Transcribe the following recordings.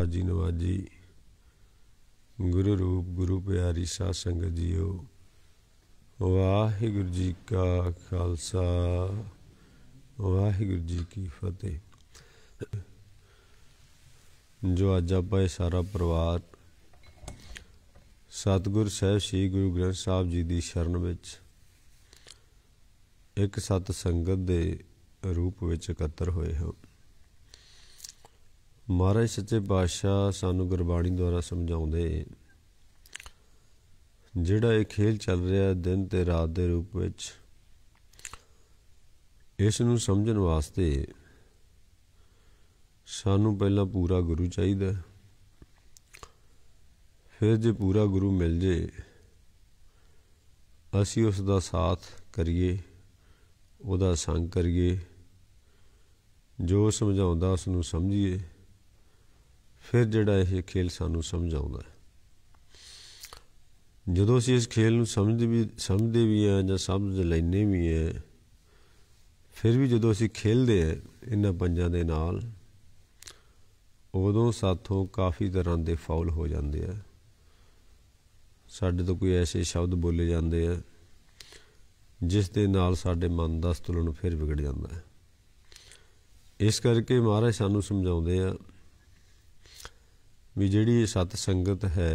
ਹਾਜੀ ਨਵਾਜੀ ਗੁਰੂ ਰੂਪ ਗੁਰੂ ਪਿਆਰੀ ਸਾਧ ਸੰਗਤ ਜੀਓ ਵਾਹਿਗੁਰੂ ਜੀ ਕਾ ਖਾਲਸਾ ਵਾਹਿਗੁਰੂ ਜੀ ਕੀ ਫਤਿਹ ਜੋ ਅੱਜ ਆਪਾਂ ਇਹ ਸਾਰਾ ਪਰਿਵਾਰ ਸਤਿਗੁਰ ਸਹਿਬ ਸ੍ਰੀ ਗੁਰੂ ਗ੍ਰੰਥ ਸਾਹਿਬ ਜੀ ਦੀ ਸ਼ਰਨ ਵਿੱਚ ਇੱਕ ਸਤ ਸੰਗਤ ਦੇ ਰੂਪ ਵਿੱਚ ਇਕੱਤਰ ਹੋਏ ਹੋ ਮਹਾਰਾਜ ਸੱਚੇ ਪਾਤਸ਼ਾਹ ਸਾਨੂੰ ਗੁਰਬਾਣੀ ਦੁਆਰਾ ਸਮਝਾਉਂਦੇ ਜਿਹੜਾ ਇਹ ਖੇਲ ਚੱਲ ਰਿਹਾ ਦਿਨ ਤੇ ਰਾਤ ਦੇ ਰੂਪ ਵਿੱਚ ਇਸ ਨੂੰ ਸਮਝਣ ਵਾਸਤੇ ਸਾਨੂੰ ਪਹਿਲਾਂ ਪੂਰਾ ਗੁਰੂ ਚਾਹੀਦਾ ਫਿਰ ਜੇ ਪੂਰਾ ਗੁਰੂ ਮਿਲ ਜੇ ਅਸੀਂ ਉਸ ਦਾ ਸਾਥ ਕਰੀਏ ਉਹਦਾ ਸੰਗ ਕਰੀਏ ਜੋ ਸਮਝਾਉਂਦਾ ਉਸ ਨੂੰ ਸਮਝੀਏ ਫਿਰ ਜਿਹੜਾ ਇਹ ਖੇਲ ਸਾਨੂੰ ਸਮਝ ਆਉਂਦਾ ਹੈ ਜਦੋਂ ਅਸੀਂ ਇਸ ਖੇਲ ਨੂੰ ਸਮਝਦੇ ਵੀ ਸਮਝਦੇ ਵੀ ਆ ਜਾਂ ਸਮਝ ਲੈਨੇ ਵੀ ਆ ਫਿਰ ਵੀ ਜਦੋਂ ਅਸੀਂ ਖੇਲਦੇ ਆ ਇਹਨਾਂ ਪੰਜਾਂ ਦੇ ਨਾਲ ਉਦੋਂ ਸਾਥੋਂ ਕਾਫੀ ਤਰ੍ਹਾਂ ਦੇ ਫਾਉਲ ਹੋ ਜਾਂਦੇ ਆ ਸਾਡੇ ਤੋਂ ਕੋਈ ਐਸੇ ਸ਼ਬਦ ਬੋਲੇ ਜਾਂਦੇ ਆ ਜਿਸ ਦੇ ਨਾਲ ਸਾਡੇ ਮਨ ਦਾ ਸਤੁਲਨ ਫਿਰ ਵਿਗੜ ਜਾਂਦਾ ਹੈ ਇਸ ਕਰਕੇ ਮਹਾਰਾਜ ਸਾਨੂੰ ਸਮਝਾਉਂਦੇ ਆ ਵੀ ਜਿਹੜੀ ਇਹ ਸਤ ਸੰਗਤ ਹੈ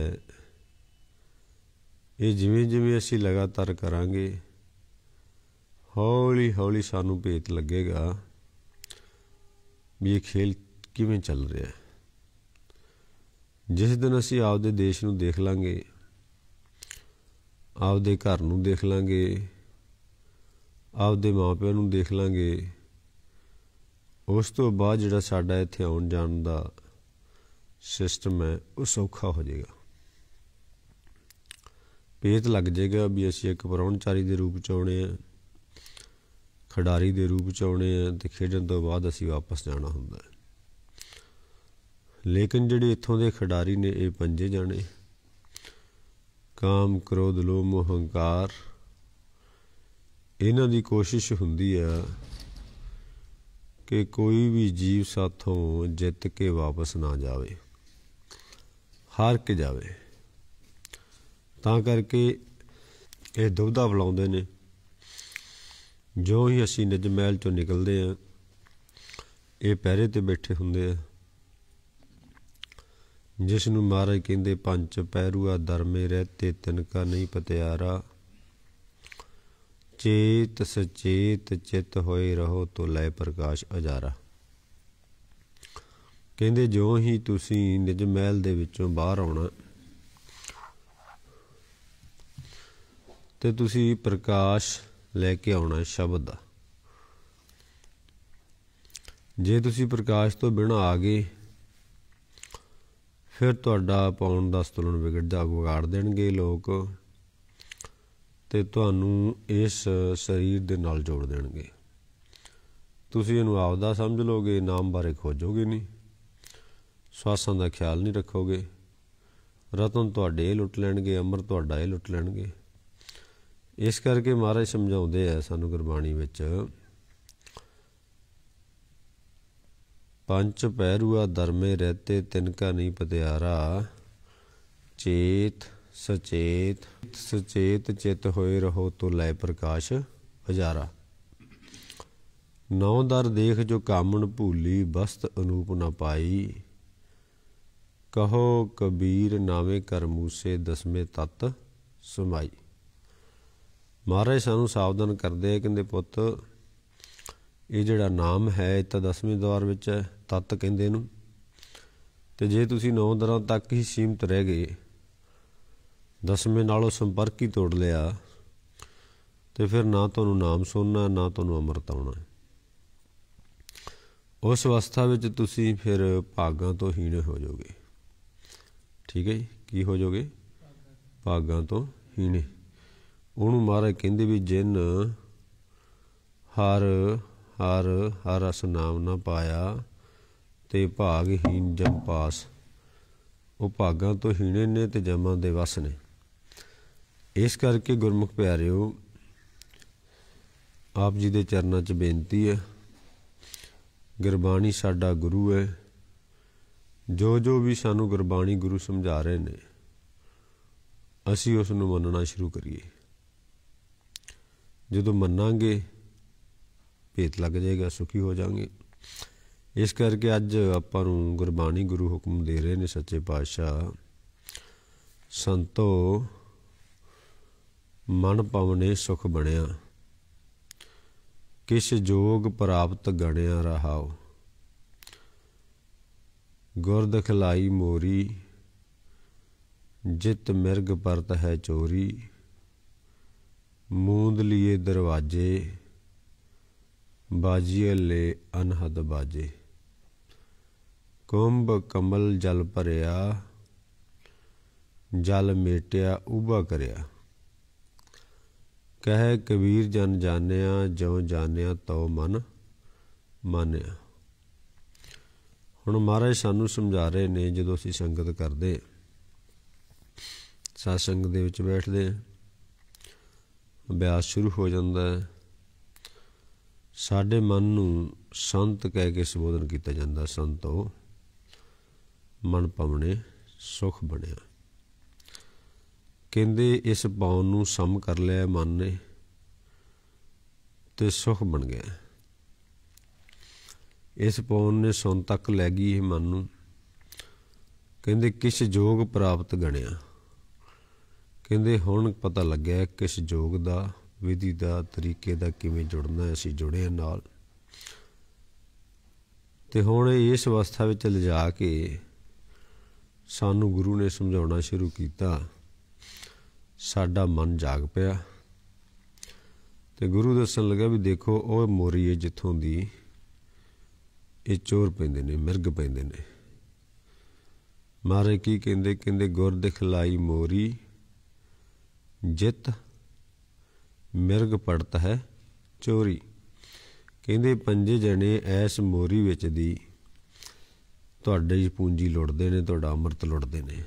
ਇਹ ਜਿਵੇਂ ਜਿਵੇਂ ਅਸੀਂ ਲਗਾਤਾਰ ਕਰਾਂਗੇ ਹੌਲੀ ਹੌਲੀ ਸਾਨੂੰ ਭੇਤ ਲੱਗੇਗਾ ਵੀ ਇਹ ਖੇਲ ਕਿਵੇਂ ਚੱਲ ਰਿਹਾ ਹੈ ਜਿਸ ਦਿਨ ਅਸੀਂ ਆਪਦੇ ਦੇਸ਼ ਨੂੰ ਦੇਖ ਲਾਂਗੇ ਆਪਦੇ ਘਰ ਨੂੰ ਦੇਖ ਲਾਂਗੇ ਆਪਦੇ ਮਾਪਿਆਂ ਨੂੰ ਦੇਖ ਲਾਂਗੇ ਉਸ ਤੋਂ ਬਾਅਦ ਜਿਹੜਾ ਸਾਡਾ ਇੱਥੇ ਆਉਣ ਜਾਣ ਦਾ ਸਿਸਟਮ ਹੈ ਉਹ ਸੌਖਾ ਹੋ ਜਾਏਗਾ ਪੇਤ ਲੱਗ ਜਾਏਗਾ ਵੀ ਅਸੀਂ ਇੱਕ ਪਰੌਣਚਾਰੀ ਦੇ ਰੂਪ ਚ ਆਉਣੇ ਆ ਖਿਡਾਰੀ ਦੇ ਰੂਪ ਚ ਆਉਣੇ ਆ ਤੇ ਖੇਡਣ ਤੋਂ ਬਾਅਦ ਅਸੀਂ ਵਾਪਸ ਜਾਣਾ ਹੁੰਦਾ ਹੈ ਲੇਕਿਨ ਜਿਹੜੇ ਇੱਥੋਂ ਦੇ ਖਿਡਾਰੀ ਨੇ ਇਹ ਪੰਜੇ ਜਾਣੇ ਕਾਮ ਕ੍ਰੋਧ ਲੋਭ ਮੋਹ ਹੰਕਾਰ ਇਹਨਾਂ ਦੀ ਕੋਸ਼ਿਸ਼ ਹੁੰਦੀ ਆ ਕਿ ਕੋਈ ਵੀ ਜੀਵ ਸਾਥੋਂ ਜਿੱਤ ਕੇ ਵਾਪਸ ਨਾ ਜਾਵੇ ਹਾਰ ਕੇ ਜਾਵੇ ਤਾਂ ਕਰਕੇ ਇਹ ਦੁਬਦਾ ਬੁਲਾਉਂਦੇ ਨੇ ਜੋ ਹੀ ਅਸੀਂ ਨਜਮੈਲ ਤੋਂ ਨਿਕਲਦੇ ਆ ਇਹ ਪਹਿਰੇ ਤੇ ਬੈਠੇ ਹੁੰਦੇ ਆ ਜਿਸ ਨੂੰ ਮਹਾਰਾਜ ਕਹਿੰਦੇ ਪੰਜ ਪੈਰੂਆ ਦਰਮੇ ਰਹਤੇ ਤਨਕਾ ਨਹੀਂ ਪਤਿਆਰਾ ਚੇਤ ਸਚੇਤ ਚਿਤ ਹੋਏ ਰਹੋ ਤੋ ਲੈ ਪ੍ਰਕਾਸ਼ ਅਜਾਰਾ ਕਹਿੰਦੇ ਜੋ ਹੀ ਤੁਸੀਂ ਨਿਜ ਮਹਿਲ ਦੇ ਵਿੱਚੋਂ ਬਾਹਰ ਆਉਣਾ ਤੇ ਤੁਸੀਂ ਪ੍ਰਕਾਸ਼ ਲੈ ਕੇ ਆਉਣਾ ਸ਼ਬਦ ਦਾ ਜੇ ਤੁਸੀਂ ਪ੍ਰਕਾਸ਼ ਤੋਂ ਬਿਨਾਂ ਆ ਗਏ ਫਿਰ ਤੁਹਾਡਾ ਪਾਉਣ ਦਾ ਵਿਗੜ ਵਿਗੜਦਾ ਵਿਗਾੜ ਦੇਣਗੇ ਲੋਕ ਤੇ ਤੁਹਾਨੂੰ ਇਸ ਸਰੀਰ ਦੇ ਨਾਲ ਜੋੜ ਦੇਣਗੇ ਤੁਸੀਂ ਇਹਨੂੰ ਆਪਦਾ ਸਮਝ ਲੋਗੇ ਨਾਮ ਬਾਰੇ ਖੋਜੋਗੇ ਨਹੀਂ ਸਵਾਸਾਂ ਦਾ ਖਿਆਲ ਨਹੀਂ ਰੱਖੋਗੇ ਰਤਨ ਤੁਹਾਡੇ ਲੁੱਟ ਲੈਣਗੇ ਅਮਰ ਤੁਹਾਡਾ ਇਹ ਲੁੱਟ ਲੈਣਗੇ ਇਸ ਕਰਕੇ ਮਹਾਰਾਜ ਸਮਝਾਉਂਦੇ ਆ ਸਾਨੂੰ ਗੁਰਬਾਣੀ ਵਿੱਚ ਪੰਜ ਪੈਰੂਆ ਧਰਮੇ ਰਹਤੇ ਤਿੰਨ ਕਾ ਨਹੀਂ ਪਤਿਆਰਾ ਚੇਤ ਸਚੇਤ ਸਚੇਤ ਚਿਤ ਹੋਏ ਰਹੋ ਤੋ ਲੈ ਪ੍ਰਕਾਸ਼ ਹਜ਼ਾਰਾ ਨੌ ਦਰ ਦੇਖ ਜੋ ਕਾਮਣ ਭੂਲੀ ਬਸਤ ਅਨੂਪ ਨਾ ਪਾਈ ਕਹੋ ਕਬੀਰ ਨਾਵੇਂ ਕਰ ਮੂਸੇ ਦਸਵੇਂ ਤਤ ਸਮਾਈ ਮਹਾਰਾਜ ਸਾਨੂੰ ਸਾਵਧਾਨ ਕਰਦੇ ਆ ਕਹਿੰਦੇ ਪੁੱਤ ਇਹ ਜਿਹੜਾ ਨਾਮ ਹੈ ਇਹ ਤਾਂ ਦਸਵੇਂ ਦਵਾਰ ਵਿੱਚ ਹੈ ਤਤ ਕਹਿੰਦੇ ਨੂੰ ਤੇ ਜੇ ਤੁਸੀਂ ਨੌ ਦਰਾਂ ਤੱਕ ਹੀ ਸੀਮਤ ਰਹਿ ਗਏ ਦਸਵੇਂ ਨਾਲੋਂ ਸੰਪਰਕ ਹੀ ਤੋੜ ਲਿਆ ਤੇ ਫਿਰ ਨਾ ਤੁਹਾਨੂੰ ਨਾਮ ਸੁਣਨਾ ਨਾ ਤੁਹਾਨੂੰ ਅੰਮ੍ਰਿਤ ਆਉਣਾ ਉਸ ਅਵਸਥਾ ਵਿੱਚ ਤੁਸੀਂ ਫਿਰ ਭਾਗਾਂ ਤੋਂ ਹੀਣੇ ਹੋ ਜਾਓਗੇ ਠੀਕ ਹੈ ਜੀ ਕੀ ਹੋ ਜਾਓਗੇ ਭਾਗਾਂ ਤੋਂ ਹੀਣੇ ਉਹਨੂੰ ਮਹਾਰਾਜ ਕਹਿੰਦੇ ਵੀ ਜਿਨ ਹਰ ਹਰ ਹਰ ਅਸ ਨਾਮ ਨਾ ਪਾਇਆ ਤੇ ਭਾਗ ਹੀਨ ਜਮ ਪਾਸ ਉਹ ਭਾਗਾਂ ਤੋਂ ਹੀਣੇ ਨੇ ਤੇ ਜਮਾਂ ਦੇ ਵਸ ਨੇ ਇਸ ਕਰਕੇ ਗੁਰਮੁਖ ਪਿਆਰਿਓ ਆਪ ਜੀ ਦੇ ਚਰਨਾਂ 'ਚ ਬੇਨਤੀ ਹੈ ਗੁਰਬਾਣੀ ਸਾਡਾ ਗੁਰੂ ਹੈ ਜੋ ਜੋ ਵੀ ਸਾਨੂੰ ਗੁਰਬਾਣੀ ਗੁਰੂ ਸਮਝਾ ਰਹੇ ਨੇ ਅਸੀਂ ਉਸ ਨੂੰ ਮੰਨਣਾ ਸ਼ੁਰੂ ਕਰੀਏ ਜਦੋਂ ਮੰਨਾਂਗੇ ਭੇਤ ਲੱਗ ਜਾਏਗਾ ਸੁਖੀ ਹੋ ਜਾਾਂਗੇ ਇਸ ਕਰਕੇ ਅੱਜ ਆਪਾਂ ਨੂੰ ਗੁਰਬਾਣੀ ਗੁਰੂ ਹੁਕਮ ਦੇ ਰਹੇ ਨੇ ਸੱਚੇ ਪਾਤਸ਼ਾਹ ਸੰਤੋ ਮਨ ਪਵਨੇ ਸੁਖ ਬਣਿਆ ਕਿਸ ਜੋਗ ਪ੍ਰਾਪਤ ਗਣਿਆ ਰਹਾਓ ਗੁਰਦ ਖਲਾਈ ਮੋਰੀ ਜਿਤ ਮਿਰਗ ਪਰਤ ਹੈ ਚੋਰੀ ਮੂੰਦ ਲੀਏ ਦਰਵਾਜੇ ਬਾਜੀਏ ਲੈ ਅਨਹਦ ਬਾਜੇ ਕੁੰਭ ਕਮਲ ਜਲ ਭਰਿਆ ਜਲ ਮੇਟਿਆ ਉਭਾ ਕਰਿਆ ਕਹਿ ਕਬੀਰ ਜਨ ਜਾਣਿਆ ਜਿਉ ਜਾਣਿਆ ਤਉ ਮਨ ਮਾਨਿਆ ਹੁਣ ਮਹਾਰਾਜ ਸਾਨੂੰ ਸਮਝਾ ਰਹੇ ਨੇ ਜਦੋਂ ਅਸੀਂ ਸੰਗਤ ਕਰਦੇ ਸਾ ਸੰਗ ਦੇ ਵਿੱਚ ਬੈਠਦੇ ਅਭਿਆਸ ਸ਼ੁਰੂ ਹੋ ਜਾਂਦਾ ਹੈ ਸਾਡੇ ਮਨ ਨੂੰ ਸੰਤ ਕਹਿ ਕੇ ਸੰਬੋਧਨ ਕੀਤਾ ਜਾਂਦਾ ਸੰਤੋ ਮਨ ਪਵਣੇ ਸੁਖ ਬਣਿਆ ਕਹਿੰਦੇ ਇਸ ਪਾਉਣ ਨੂੰ ਸਮ ਕਰ ਲਿਆ ਮਨ ਨੇ ਤੇ ਸੁਖ ਬਣ ਗਿਆ ਇਸ ਪਵਨ ਨੇ ਸੁਣ ਤੱਕ ਲੈ ਗਈ ਇਹ ਮਨ ਨੂੰ ਕਹਿੰਦੇ ਕਿਸ ਜੋਗ ਪ੍ਰਾਪਤ ਗਣਿਆ ਕਹਿੰਦੇ ਹੁਣ ਪਤਾ ਲੱਗਿਆ ਕਿਸ ਜੋਗ ਦਾ ਵਿਧੀ ਦਾ ਤਰੀਕੇ ਦਾ ਕਿਵੇਂ ਜੁੜਨਾ ਅਸੀਂ ਜੁੜੇ ਨਾਲ ਤੇ ਹੁਣ ਇਸ ਅਵਸਥਾ ਵਿੱਚ ਲਿਜਾ ਕੇ ਸਾਨੂੰ ਗੁਰੂ ਨੇ ਸਮਝਾਉਣਾ ਸ਼ੁਰੂ ਕੀਤਾ ਸਾਡਾ ਮਨ ਜਾਗ ਪਿਆ ਤੇ ਗੁਰੂ ਦੱਸਣ ਲੱਗਾ ਵੀ ਦੇਖੋ ਉਹ ਮੋਰੀਏ ਜਿੱਥੋਂ ਦੀ ਇਹ ਚੋਰ ਪੈਂਦੇ ਨੇ ਮਿਰਗ ਪੈਂਦੇ ਨੇ ਮਾਰੇ ਕੀ ਕਹਿੰਦੇ ਕਹਿੰਦੇ ਗੁਰ ਦਿਖਲਾਈ ਮੋਰੀ ਜਿੱਤ ਮਿਰਗ ਪੜਤ ਹੈ ਚੋਰੀ ਕਹਿੰਦੇ ਪੰਜੇ ਜਣੇ ਐਸ ਮੋਰੀ ਵਿੱਚ ਦੀ ਤੁਹਾਡੇ ਜੀ ਪੂੰਜੀ ਲੁੱਟਦੇ ਨੇ ਤੁਹਾਡਾ ਅੰਮ੍ਰਿਤ ਲੁੱਟਦੇ ਨੇ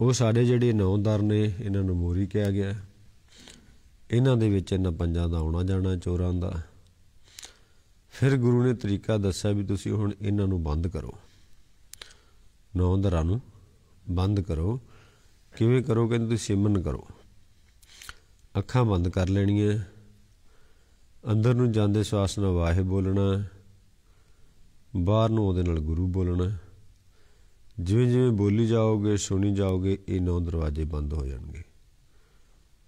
ਉਹ ਸਾਡੇ ਜਿਹੜੇ ਨੌਂਦਰ ਨੇ ਇਹਨਾਂ ਨੂੰ ਮੋਰੀ ਕਿਹਾ ਗਿਆ ਇਹਨਾਂ ਦੇ ਵਿੱਚ ਇਹਨਾਂ ਪੰਜਾਂ ਦਾ ਆਉਣਾ ਜਾਣਾ ਚੋਰਾਂ ਦਾ ਫਿਰ ਗੁਰੂ ਨੇ ਤਰੀਕਾ ਦੱਸਿਆ ਵੀ ਤੁਸੀਂ ਹੁਣ ਇਹਨਾਂ ਨੂੰ ਬੰਦ ਕਰੋ ਨੌ ਦਰਾਂ ਨੂੰ ਬੰਦ ਕਰੋ ਕਿਵੇਂ ਕਰੋ ਕਹਿੰਦੇ ਤੁਸੀਂ ਸਿਮਨ ਕਰੋ ਅੱਖਾਂ ਬੰਦ ਕਰ ਲੈਣੀਆਂ ਅੰਦਰ ਨੂੰ ਜਾਂਦੇ ਸਵਾਸ ਨਾਲ ਵਾਹਿ ਬੋਲਣਾ ਬਾਹਰ ਨੂੰ ਉਹਦੇ ਨਾਲ ਗੁਰੂ ਬੋਲਣਾ ਜਿਵੇਂ ਜਿਵੇਂ ਬੋਲੀ ਜਾਓਗੇ ਸੁਣੀ ਜਾਓਗੇ ਇਹ ਨੌ ਦਰਵਾਜ਼ੇ ਬੰਦ ਹੋ ਜਾਣਗੇ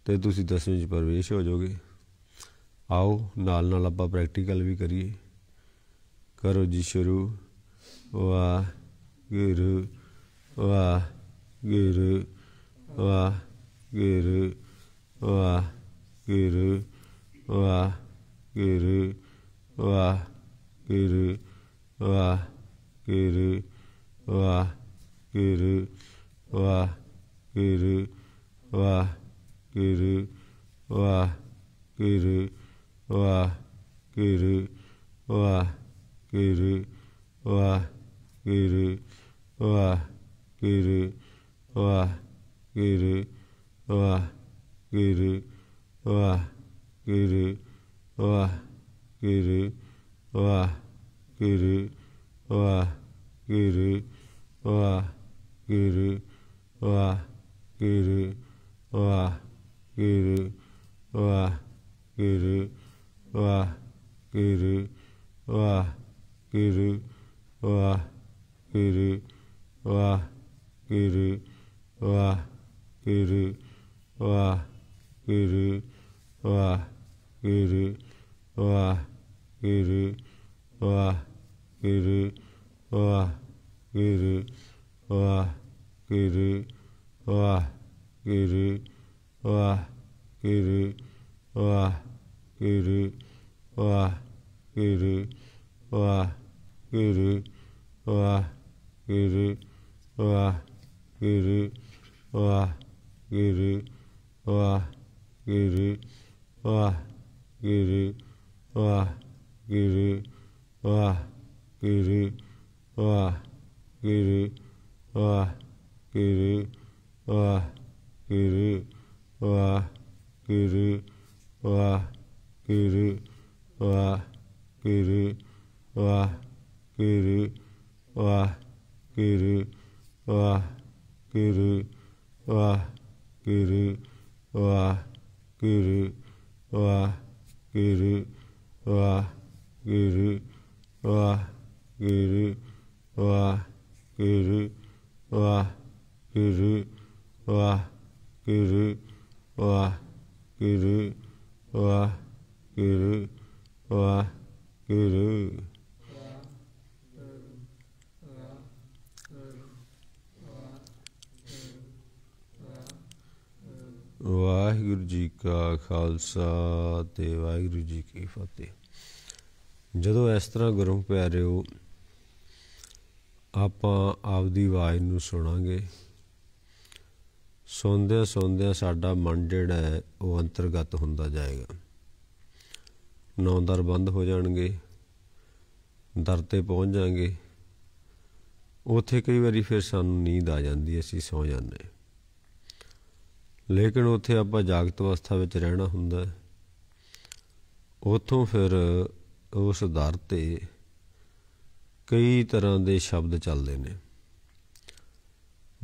ਤੇ ਤੁਸੀਂ ਦਸਵੇਂ ਚ ਪ੍ਰਵੇਸ਼ ਹੋ ਜਾਓਗੇ ਆਓ ਨਾਲ ਨਾਲ ਆਪਾਂ ਪ੍ਰੈਕਟੀਕਲ ਵੀ ਕਰੀਏ ਕਰੋ ਜੀ ਸ਼ੁਰੂ ਵਾ ਗੁਰੂ ਵਾ ਗੁਰੂ ਵਾ ਗੁਰੂ ਵਾ ਗੁਰੂ ਵਾ ਗੁਰੂ ਵਾ ਗੁਰੂ ਵਾ ਗੁਰੂ ਵਾ ਗੁਰੂ ਵਾ ਗੁਰੂ ਵਾ ਗੁਰੂ ਵਾ ਗੁਰੂ ਵਾ ਗੁਰੂ ਵਾ guru wa guru wa guru wa guru wa guru wa guru wa guru wa guru wa guru wa guru wa guru wa guru wa guru wa guru wa guru wa guru wa guru wa guru wa guru wa guru wa guru wa guru wa guru wa guru wa guru wa guru wa guru wa guru wa guru wa guru wa guru wa guru wa guru wa guru wa guru wa guru wa guru wa guru wa guru wa guru wa guru wa guru wa るわぐるわぐるわぐるわぐるわぐるわぐるわぐるわぐるわぐるわぐるわぐるわぐるわぐるわぐる Waheguru ਜੀ ਕਾ ਖਾਲਸਾ ਤੇ ਵਾਹਿਗੁਰੂ ਜੀ ਕੀ ਫਤਿਹ ਜਦੋਂ ਇਸ ਤਰ੍ਹਾਂ ਗੁਰੂ ਪਿਆਰਿਓ ਆਪਾਂ ਆਪਦੀ ਆਵਾਜ਼ ਨੂੰ ਸੁਣਾਂਗੇ ਸੁਣਦੇ ਸੁਣਦੇ ਸਾਡਾ ਮਨ ਜਿਹੜਾ ਹੈ ਉਹ ਅੰਤਰਗਤ ਹੁੰਦਾ ਜਾਏਗਾ ਨੌ ਦਰ ਬੰਦ ਹੋ ਜਾਣਗੇ ਦਰ ਤੇ ਪਹੁੰਚ ਜਾਾਂਗੇ ਉਥੇ ਕਈ ਵਾਰੀ ਫਿਰ ਸਾਨੂੰ ਨੀਂਦ ਆ ਜਾਂਦੀ ਅਸੀਂ ਸੌ ਜਾਂਦੇ ਲੇਕਿਨ ਉੱਥੇ ਆਪਾਂ ਜਾਗਤ ਅਵਸਥਾ ਵਿੱਚ ਰਹਿਣਾ ਹੁੰਦਾ ਹੈ ਉਥੋਂ ਫਿਰ ਉਸ ਆਧਾਰ ਤੇ ਕਈ ਤਰ੍ਹਾਂ ਦੇ ਸ਼ਬਦ ਚੱਲਦੇ ਨੇ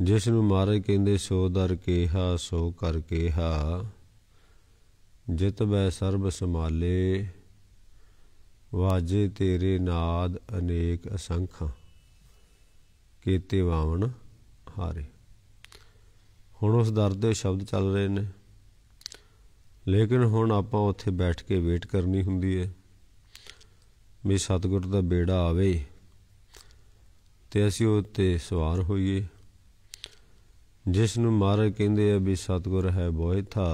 ਜਿਸ ਨੂੰ ਮਹਾਰਾਜ ਕਹਿੰਦੇ ਸੋ ਦਰ ਕੇਹਾ ਸੋ ਕਰ ਕੇਹਾ ਜਿਤ ਬੈ ਸਰਬ ਸਮਾਲੇ ਵਾਜੇ ਤੇਰੇ ਨਾਦ ਅਨੇਕ ਅਸੰਖਾਂ ਕੀਤੇ ਵਾਵਣ ਹਾਰੇ ਹੁਣ ਉਸ ਦਰ ਦੇ ਸ਼ਬਦ ਚੱਲ ਰਹੇ ਨੇ ਲੇਕਿਨ ਹੁਣ ਆਪਾਂ ਉੱਥੇ ਬੈਠ ਕੇ ਵੇਟ ਕਰਨੀ ਹੁੰਦੀ ਹੈ ਵੀ ਸਤਗੁਰ ਦਾ ਬੇੜਾ ਆਵੇ ਤੇ ਅਸੀਂ ਉੱਤੇ ਸਵਾਰ ਹੋਈਏ ਜਿਸ ਨੂੰ ਮਹਾਰਾਜ ਕਹਿੰਦੇ ਆ ਵੀ ਸਤਗੁਰ ਹੈ ਥਾ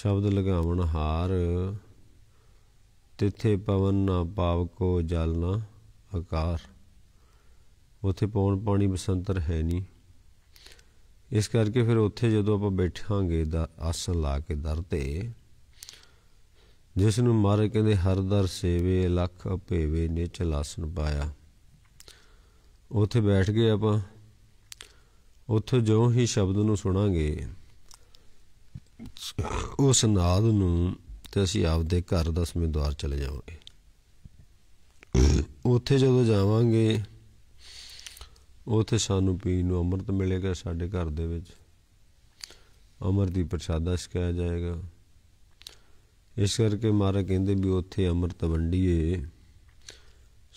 ਸ਼ਬਦ ਲਗਾਵਣ ਹਾਰ ਤਿੱਥੇ ਪਵਨ ਨਾ ਪਾਵ ਕੋ ਜਲ ਨਾ ਆਕਾਰ ਉਥੇ ਪੌਣ ਪਾਣੀ ਬਸੰਤਰ ਹੈ ਨਹੀਂ ਇਸ ਕਰਕੇ ਫਿਰ ਉੱਥੇ ਜਦੋਂ ਆਪਾਂ ਬੈਠਾਂਗੇ ਆਸਨ ਲਾ ਕੇ ਦਰ ਤੇ ਜਿਸ ਨੂੰ ਮਾਰ ਕਹਿੰਦੇ ਹਰ ਦਰ ਸੇਵੇ ਲੱਖ ਭੇਵੇ ਨਿਚਲ ਆਸਨ ਪਾਇਆ ਉੱਥੇ ਬੈਠ ਗਏ ਆਪਾਂ ਉੱਥੇ ਜੋ ਹੀ ਸ਼ਬਦ ਨੂੰ ਸੁਣਾਂਗੇ ਉਸ ਨਾਦ ਨੂੰ ਤੇ ਅਸੀਂ ਆਪਦੇ ਘਰ ਦਸਵੇਂ ਦਵਾਰ ਚਲੇ ਜਾਵਾਂਗੇ ਉੱਥੇ ਜਦੋਂ ਜਾਵਾਂਗੇ ਉਥੇ ਸਾਨੂੰ ਪੀਣ ਨੂੰ ਅੰਮ੍ਰਿਤ ਮਿਲੇਗਾ ਸਾਡੇ ਘਰ ਦੇ ਵਿੱਚ ਅੰਮ੍ਰਿਤ ਦੀ ਪ੍ਰਸ਼ਾਦਾ ਛਕਾਇਆ ਜਾਏਗਾ ਇਸ ਕਰਕੇ ਮਹਾਰਾ ਕਹਿੰਦੇ ਵੀ ਉੱਥੇ ਅੰਮ੍ਰਿਤ ਵੰਡੀਏ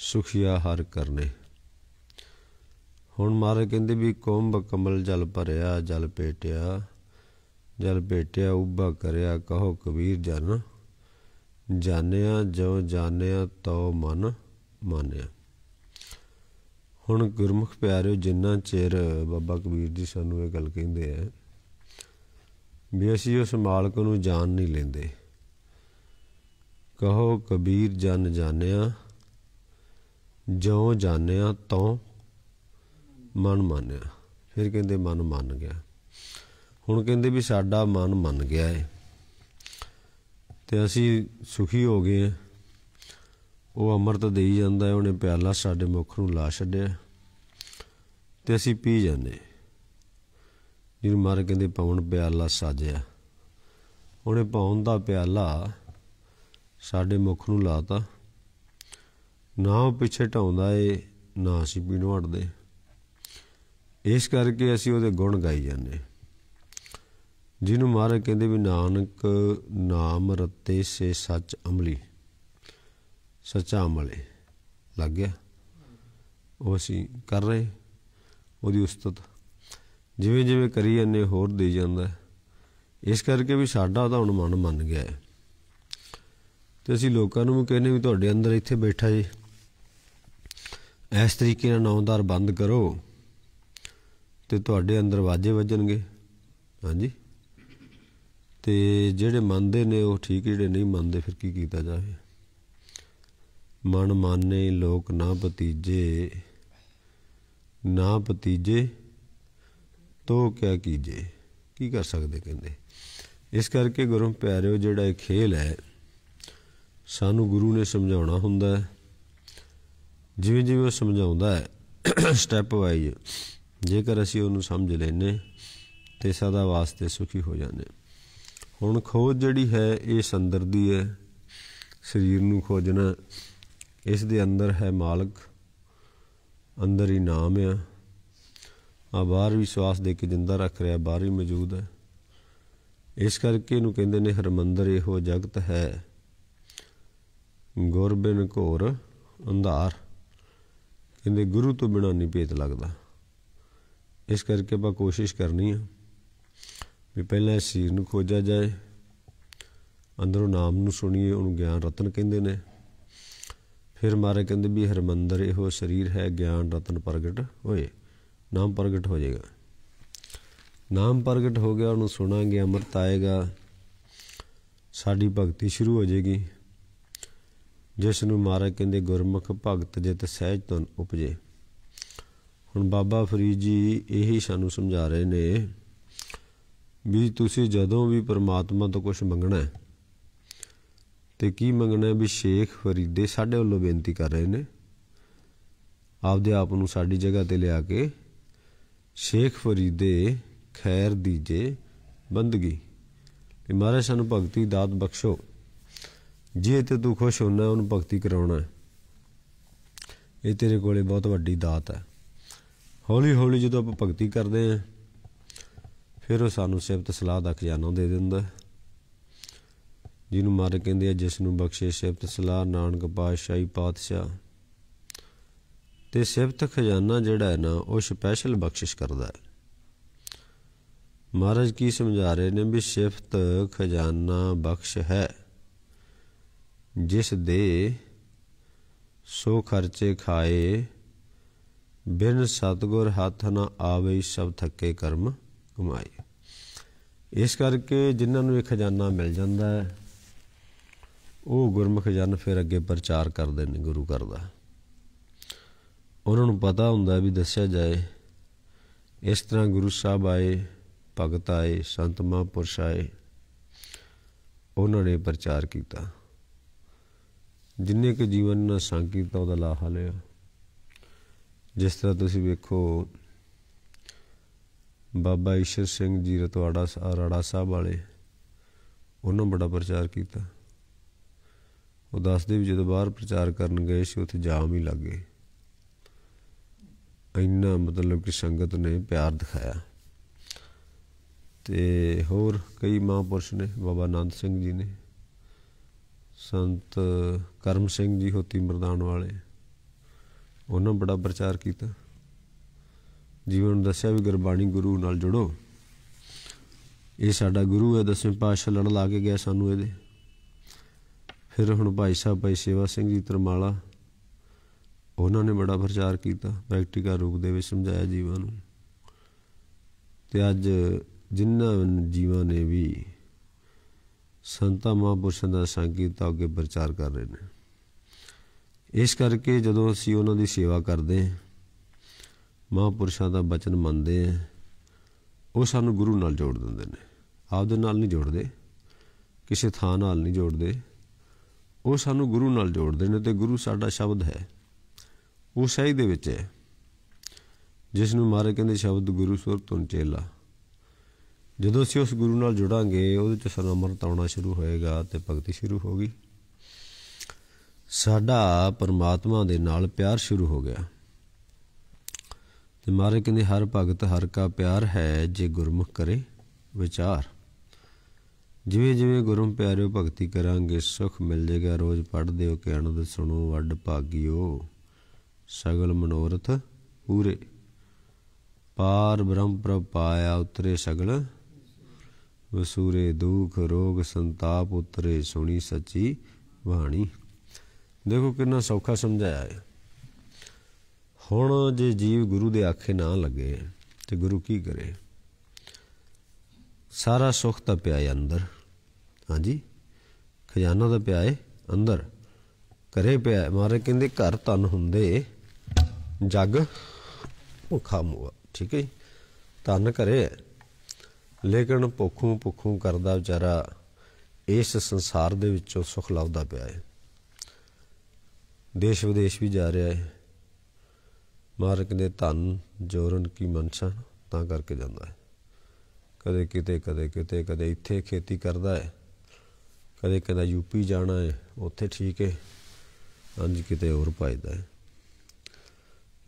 ਸੁਖਿਆ ਹਰ ਕਰਨੇ ਹੁਣ ਮਹਾਰਾ ਕਹਿੰਦੇ ਵੀ ਕੁੰਭ ਕਮਲ ਜਲ ਭਰਿਆ ਜਲ ਪੇਟਿਆ ਜਲ ਪੇਟਿਆ ਉੱਭਾ ਕਰਿਆ ਕਹੋ ਕਬੀਰ ਜਨ ਜਾਣਿਆ ਜੋ ਜਾਣਿਆ ਤਉ ਮਨ ਮਾਨਿਆ ਹੁਣ ਗੁਰਮੁਖ ਪਿਆਰਿਓ ਜਿੰਨਾ ਚਿਰ ਬਾਬਾ ਕਬੀਰ ਜੀ ਸਾਨੂੰ ਇਹ ਗੱਲ ਕਹਿੰਦੇ ਆ ਵੀ ਅਸੀਂ ਉਸ ਮਾਲਕ ਨੂੰ ਜਾਣ ਨਹੀਂ ਲੈਂਦੇ ਕਹੋ ਕਬੀਰ ਜਨ ਜਾਣਿਆ ਜਉ ਜਾਣਿਆ ਤਉ ਮਨ ਮੰਨਿਆ ਫਿਰ ਕਹਿੰਦੇ ਮਨ ਮੰਨ ਗਿਆ ਹੁਣ ਕਹਿੰਦੇ ਵੀ ਸਾਡਾ ਮਨ ਮੰਨ ਗਿਆ ਏ ਤੇ ਅਸੀਂ ਸੁਖੀ ਹੋ ਗਏ ਉਹ ਅੰਮ੍ਰਿਤ ਦੇਈ ਜਾਂਦਾ ਹੈ ਉਹਨੇ ਪਿਆਲਾ ਸਾਡੇ ਮੁਖ ਨੂੰ ਲਾ ਛੱਡਿਆ ਤੇ ਅਸੀਂ ਪੀ ਜਾਂਦੇ ਜਿਹਨੂੰ ਮਾਰ ਕਹਿੰਦੇ ਪਵਨ ਪਿਆਲਾ ਸਾਜਿਆ ਉਹਨੇ ਪਵਨ ਦਾ ਪਿਆਲਾ ਸਾਡੇ ਮੁਖ ਨੂੰ ਲਾਤਾ ਨਾ ਉਹ ਪਿੱਛੇ ਟਾਉਂਦਾ ਏ ਨਾ ਅਸੀਂ ਪੀਣੋਂ ਹਟਦੇ ਇਸ ਕਰਕੇ ਅਸੀਂ ਉਹਦੇ ਗੁਣ ਗਾਈ ਜਾਂਦੇ ਜਿਹਨੂੰ ਮਹਾਰਾਜ ਕਹਿੰਦੇ ਵੀ ਨਾਨਕ ਨਾਮ ਰਤੇ ਸੇ ਸੱਚ ਅਮਲੀ ਸੱਚਾ ਅਮਲ ਹੈ ਲੱਗ ਗਿਆ ਉਹ ਅਸੀਂ ਕਰ ਰਹੇ ਉਹਦੀ ਉਸਤਤ ਜਿਵੇਂ ਜਿਵੇਂ ਕਰੀ ਜਾਂਦੇ ਹੋਰ ਦੇ ਜਾਂਦਾ ਇਸ ਕਰਕੇ ਵੀ ਸਾਡਾ ਉਹਦਾ ਹੁਣ ਮਨ ਮੰਨ ਗਿਆ ਹੈ ਤੇ ਅਸੀਂ ਲੋਕਾਂ ਨੂੰ ਵੀ ਕਹਿੰਦੇ ਵੀ ਤੁਹਾਡੇ ਅੰਦਰ ਇੱਥੇ ਬੈਠਾ ਜੀ ਇਸ ਤਰੀਕੇ ਨਾਲ ਨੌਂਦਾਰ ਬੰਦ ਕਰੋ ਤੇ ਤੁਹਾਡੇ ਅੰਦਰ ਵਾਜੇ ਵੱਜਣਗੇ ਹਾਂਜੀ ਤੇ ਜਿਹੜੇ ਮੰਨਦੇ ਨੇ ਉਹ ਠੀਕ ਜਿਹੜੇ ਨਹੀਂ ਮੰਨਦੇ ਫਿਰ ਕੀ ਕੀਤਾ ਜਾਵੇ ਮਨ ਮਾਨੇ ਲੋਕ ਨਾ ਭਤੀਜੇ ਨਾ ਭਤੀਜੇ ਤੋ ਕਿਆ ਕੀਜੇ ਕੀ ਕਰ ਸਕਦੇ ਕਹਿੰਦੇ ਇਸ ਕਰਕੇ ਗੁਰੂ ਪਿਆਰਿਓ ਜਿਹੜਾ ਇਹ ਖੇਲ ਹੈ ਸਾਨੂੰ ਗੁਰੂ ਨੇ ਸਮਝਾਉਣਾ ਹੁੰਦਾ ਹੈ ਜਿਵੇਂ ਜਿਵੇਂ ਉਹ ਸਮਝਾਉਂਦਾ ਹੈ ਸਟੈਪ ਵਾਈਜ਼ ਜੇਕਰ ਅਸੀਂ ਉਹਨੂੰ ਸਮਝ ਲੈਨੇ ਤੇ ਸਦਾ ਵਾਸਤੇ ਸੁਖੀ ਹੋ ਜਾਂਦੇ ਹੁਣ ਖੋਜ ਜਿਹੜੀ ਹੈ ਇਹ ਸੰਦਰ ਦੀ ਹੈ ਸਰੀਰ ਨੂੰ ਖੋਜਣਾ ਇਸ ਦੇ ਅੰਦਰ ਹੈ ਮਾਲਕ ਅੰਦਰ ਹੀ ਨਾਮ ਆ ਆ ਬਾਹਰ ਵੀ ਸਵਾਸ ਦੇ ਕੇ ਜਿੰਦਾ ਰੱਖ ਰਿਹਾ ਬਾਹਰ ਹੀ ਮੌਜੂਦ ਹੈ ਇਸ ਕਰਕੇ ਇਹਨੂੰ ਕਹਿੰਦੇ ਨੇ ਹਰਮੰਦਰ ਇਹੋ ਜਗਤ ਹੈ ਗੁਰਬਿਨ ਘੋਰ ਅੰਧਾਰ ਕਹਿੰਦੇ ਗੁਰੂ ਤੋਂ ਬਿਨਾ ਨਹੀਂ ਭੇਤ ਲੱਗਦਾ ਇਸ ਕਰਕੇ ਆਪਾਂ ਕੋਸ਼ਿਸ਼ ਕਰਨੀ ਆ ਵੀ ਪਹਿਲਾਂ ਸਰੀਰ ਨੂੰ ਖੋਜਿਆ ਜਾਏ ਅੰਦਰੋਂ ਨਾਮ ਨੂੰ ਸੁਣੀਏ ਉਹਨੂੰ ਗਿਆਨ ਰਤਨ ਕਹਿੰਦੇ ਨੇ ਫਿਰ ਮਾਰੇ ਕਹਿੰਦੇ ਵੀ ਹਰਮੰਦਰ ਇਹੋ ਸਰੀਰ ਹੈ ਗਿਆਨ ਰਤਨ ਪ੍ਰਗਟ ਹੋਏ ਨਾਮ ਪ੍ਰਗਟ ਹੋ ਜਾਏਗਾ ਨਾਮ ਪ੍ਰਗਟ ਹੋ ਗਿਆ ਉਹਨੂੰ ਸੁਣਾਂਗੇ ਅੰਮ੍ਰਿਤ ਆਏਗਾ ਸਾਡੀ ਭਗਤੀ ਸ਼ੁਰੂ ਹੋ ਜਾਏਗੀ ਜਿਸ ਨੂੰ ਮਾਰੇ ਕਹਿੰਦੇ ਗੁਰਮੁਖ ਭਗਤ ਜਿਤ ਸਹਿਜ ਤੁਨ ਉਪਜੇ ਹੁਣ ਬਾਬਾ ਫਰੀਦ ਜੀ ਇਹੀ ਸਾਨੂੰ ਸਮਝਾ ਰਹੇ ਨੇ ਵੀ ਤੁਸੀਂ ਜਦੋਂ ਵੀ ਪ੍ਰਮਾਤਮਾ ਤੋਂ ਕੁਝ ਮੰਗਣਾ ਹੈ ਤੇ ਕੀ ਮੰਗਣਾ ਵੀ ਸ਼ੇਖ ਫਰੀਦੇ ਸਾਡੇ ਵੱਲੋਂ ਬੇਨਤੀ ਕਰ ਰਹੇ ਨੇ ਆਪਦੇ ਆਪ ਨੂੰ ਸਾਡੀ ਜਗ੍ਹਾ ਤੇ ਲਿਆ ਕੇ ਸ਼ੇਖ ਫਰੀਦੇ ਖੈਰ ਦੀਜੇ ਬੰਦਗੀ ਤੇ ਮਹਾਰਾਜ ਸਾਨੂੰ ਭਗਤੀ ਦਾਤ ਬਖਸ਼ੋ ਜੇ ਤੇ ਤੂੰ ਖੁਸ਼ ਹੋਣਾ ਉਹਨੂੰ ਭਗਤੀ ਕਰਾਉਣਾ ਇਹ ਤੇਰੇ ਕੋਲੇ ਬਹੁਤ ਵੱਡੀ ਦਾਤ ਹੈ ਹੌਲੀ ਹੌਲੀ ਜਦੋਂ ਆਪਾਂ ਭਗਤੀ ਕਰਦੇ ਆਂ ਫਿਰ ਉਹ ਸਾਨੂੰ ਸਿਫਤ ਸਲਾਹ ਦਾ ਖਜ਼ਾਨਾ ਦੇ ਦਿੰਦਾ ਜਿਹਨੂੰ ਮਰ ਕਹਿੰਦੇ ਆ ਜਿਸ ਨੂੰ ਬਖਸ਼ੇ ਸਿਫਤ ਸਲਾਹ ਨਾਨਕ ਪਾਤਸ਼ਾਹੀ ਪਾਤਸ਼ਾਹ ਤੇ ਸਿਫਤ ਖਜ਼ਾਨਾ ਜਿਹੜਾ ਹੈ ਨਾ ਉਹ ਸਪੈਸ਼ਲ ਬਖਸ਼ਿਸ਼ ਕਰਦਾ ਹੈ ਮਹਾਰਾਜ ਕੀ ਸਮਝਾ ਰਹੇ ਨੇ ਵੀ ਸਿਫਤ ਖਜ਼ਾਨਾ ਬਖਸ਼ ਹੈ ਜਿਸ ਦੇ ਸੋ ਖਰਚੇ ਖਾਏ ਬਿਨ ਸਤਗੁਰ ਹੱਥ ਨਾ ਆਵੇ ਸਭ ਥੱਕੇ ਕਰਮ ਕਮਾਏ ਇਸ ਕਰਕੇ ਜਿਨ੍ਹਾਂ ਨੂੰ ਇਹ ਖਜ਼ਾਨਾ ਮਿਲ ਜਾਂਦਾ ਹੈ ਉਹ ਗੁਰਮੁਖ ਜਨ ਫਿਰ ਅੱਗੇ ਪ੍ਰਚਾਰ ਕਰਦੇ ਨੇ ਗੁਰੂ ਘਰ ਦਾ ਉਹਨਾਂ ਨੂੰ ਪਤਾ ਹੁੰਦਾ ਵੀ ਦੱਸਿਆ ਜਾਏ ਇਸ ਤਰ੍ਹਾਂ ਗੁਰੂ ਸਾਹਿਬ ਆਏ ਭਗਤ ਆਏ ਸੰਤ ਮਹਾਂਪੁਰਸ਼ ਆਏ ਉਹਨਾਂ ਨੇ ਪ੍ਰਚਾਰ ਕੀਤਾ ਜਿੰਨੇ ਕੇ ਜੀਵਨ ਨਾਲ ਸੰਕੀਤਾ ਉਹਦਾ ਲਾਹਾ ਲਿਆ ਜਿਸ ਤਰ੍ਹਾਂ ਤੁਸੀਂ ਵੇਖੋ ਬਾਬਾ ਈਸ਼ਰ ਸਿੰਘ ਜੀ ਰਤਵਾੜਾ ਸਾਹਿਬ ਵਾਲੇ ਉਹਨਾਂ ਬੜਾ ਪ੍ਰਚਾਰ ਕੀਤਾ ਉਹ ਦੱਸਦੇ ਵੀ ਜਦੋਂ ਬਾਹਰ ਪ੍ਰਚਾਰ ਕਰਨ ਗਏ ਸੀ ਉੱਥੇ ਜਾਮ ਹੀ ਲੱਗ ਗਏ ਇੰਨਾ ਮਤਲਬ ਕਿ ਸੰਗਤ ਨੇ ਪਿਆਰ ਦਿਖਾਇਆ ਤੇ ਹੋਰ ਕਈ ਮਹਾਂਪੁਰਸ਼ ਨੇ ਬਾਬਾ ਆਨੰਦ ਸਿੰਘ ਜੀ ਨੇ ਸੰਤ ਕਰਮ ਸਿੰਘ ਜੀ ਹੋਤੀ ਮਰਦਾਨ ਵਾਲੇ ਉਹਨਾਂ ਬੜਾ ਪ੍ਰਚਾਰ ਕੀਤਾ ਜੀਵਨ ਦੱਸਿਆ ਵੀ ਗੁਰਬਾਣੀ ਗੁਰੂ ਨਾਲ ਜੁੜੋ ਇਹ ਸਾਡਾ ਗੁਰੂ ਹੈ ਦਸਵੇਂ ਪਾਤਸ਼ਾਹ ਲੜ ਲਾ ਕੇ ਗਿਆ ਸਾਨੂੰ ਇਹਦੇ ਫਿਰ ਹੁਣ ਭਾਈ ਸਾਹਿਬ ਭਾਈ ਸੇਵਾ ਸਿੰਘ ਜੀ ਤਰਮਾਲਾ ਉਹਨਾਂ ਨੇ ਬੜਾ ਪ੍ਰਚਾਰ ਕੀਤਾ ਪ੍ਰੈਕਟੀਕਲ ਰੂਪ ਦੇ ਵਿੱਚ ਸਮਝਾਇਆ ਜੀਵਾਂ ਨੂੰ ਤੇ ਅੱਜ ਜਿਨ੍ਹਾਂ ਜੀਵਾਂ ਨੇ ਵੀ ਸੰਤਾਂ ਮਹਾਂਪੁਰਸ਼ਾਂ ਦਾ ਸੰਗੀਤ ਅੱਗੇ ਪ੍ਰਚਾਰ ਕਰ ਰਹੇ ਨੇ ਇਸ ਕਰਕੇ ਜਦੋਂ ਅਸੀਂ ਉਹਨਾਂ ਦੀ ਸੇਵਾ ਕਰਦੇ ਹਾਂ ਮਹਾਂਪੁਰਸ਼ਾਂ ਦਾ ਬਚਨ ਮੰਨਦੇ ਹਾਂ ਉਹ ਸਾਨੂੰ ਗੁਰੂ ਨਾਲ ਜੋੜ ਦਿੰਦੇ ਨੇ ਆਪ ਦੇ ਨਾਲ ਨਹੀਂ ਜੋੜਦੇ ਕਿਸੇ ਥਾਂ ਨਾਲ ਨਹੀਂ ਜੋੜਦੇ ਉਹ ਸਾਨੂੰ ਗੁਰੂ ਨਾਲ ਜੋੜਦੇ ਨੇ ਤੇ ਗੁਰੂ ਸਾਡਾ ਸ਼ਬਦ ਹੈ ਉਹ ਸਹੀ ਦੇ ਵਿੱਚ ਹੈ ਜਿਸ ਨੂੰ ਮਾਰੇ ਕਹਿੰਦੇ ਸ਼ਬਦ ਗੁਰੂ ਸੁਰ ਤੁਨ ਚੇਲਾ ਜਦੋਂ ਅਸੀਂ ਉਸ ਗੁਰੂ ਨਾਲ ਜੁੜਾਂਗੇ ਉਹਦੇ ਚ ਸਾਨੂੰ ਅਮਰਤ ਆਉਣਾ ਸ਼ੁਰੂ ਹੋਏਗਾ ਤੇ ਭਗਤੀ ਸ਼ੁਰੂ ਹੋਗੀ ਸਾਡਾ ਪਰਮਾਤਮਾ ਦੇ ਨਾਲ ਪਿਆਰ ਸ਼ੁਰੂ ਹੋ ਗਿਆ ਤੇ ਮਾਰੇ ਕਹਿੰਦੇ ਹਰ ਭਗਤ ਹਰ ਕਾ ਪਿਆਰ ਹੈ ਜੇ ਗੁਰਮੁਖ ਕਰੇ ਵਿਚਾਰ ਜਿਵੇਂ ਜਿਵੇਂ ਗੁਰੂ ਪਿਆਰਿਓ ਭਗਤੀ ਕਰਾਂਗੇ ਸੁਖ ਮਿਲ ਜੇਗਾ ਰੋਜ਼ ਪੜ੍ਹਦੇ ਹੋ ਕਿ ਅਨੰਦ ਸੁਣੋ ਵੱਡ ਭਾਗਿਓ ਸਗਲ ਮਨੋਰਥ ਪੂਰੇ ਪਾਰ ਬ੍ਰਹਮ ਪ੍ਰਭ ਪਾਇਆ ਉਤਰੇ ਸਗਲ ਵਸੂਰੇ ਦੁਖ ਰੋਗ ਸੰਤਾਪ ਉਤਰੇ ਸੁਣੀ ਸੱਚੀ ਬਾਣੀ ਦੇਖੋ ਕਿੰਨਾ ਸੌਖਾ ਸਮਝਾਇਆ ਹੈ ਹੁਣ ਜੇ ਜੀਵ ਗੁਰੂ ਦੇ ਆਖੇ ਨਾ ਲੱਗੇ ਤੇ ਗੁਰੂ ਕੀ ਕਰੇ ਸਾਰਾ ਸੁਖ ਤਾਂ ਪਿਆ ਹੈ ਅੰਦਰ ਹਾਂਜੀ ਖਜ਼ਾਨਾ ਤਾਂ ਪਿਆ ਹੈ ਅੰਦਰ ਘਰੇ ਪਿਆ ਮਾਰੇ ਕਹਿੰਦੇ ਘਰ ਤਨ ਹੁੰਦੇ ਜੱਗ ਭੁੱਖਾ ਮੂਆ ਠੀਕ ਹੈ ਤਨ ਘਰੇ ਲੇਕਿਨ ਭੁੱਖੂ ਭੁੱਖੂ ਕਰਦਾ ਵਿਚਾਰਾ ਇਸ ਸੰਸਾਰ ਦੇ ਵਿੱਚੋਂ ਸੁਖ ਲੱਭਦਾ ਪਿਆ ਹੈ ਦੇਸ਼ ਵਿਦੇਸ਼ ਵੀ ਜਾ ਰਿਹਾ ਹੈ ਮਾਰਕ ਨੇ ਧਨ ਜੋਰਨ ਕੀ ਮਨਸ਼ਾ ਤਾਂ ਕਰਕੇ ਜਾਂਦਾ ਹੈ ਕਦੇ ਕਿਤੇ ਕਦੇ ਕਿਤੇ ਕਦੇ ਇੱਥੇ ਖੇਤੀ ਕਰਦਾ ਹੈ ਕਦੇ ਕਦੇ ਯੂਪੀ ਜਾਣਾ ਹੈ ਉੱਥੇ ਠੀਕ ਹੈ ਅੰਜ ਕਿਤੇ ਹੋਰ ਪਾਇਦਾ ਹੈ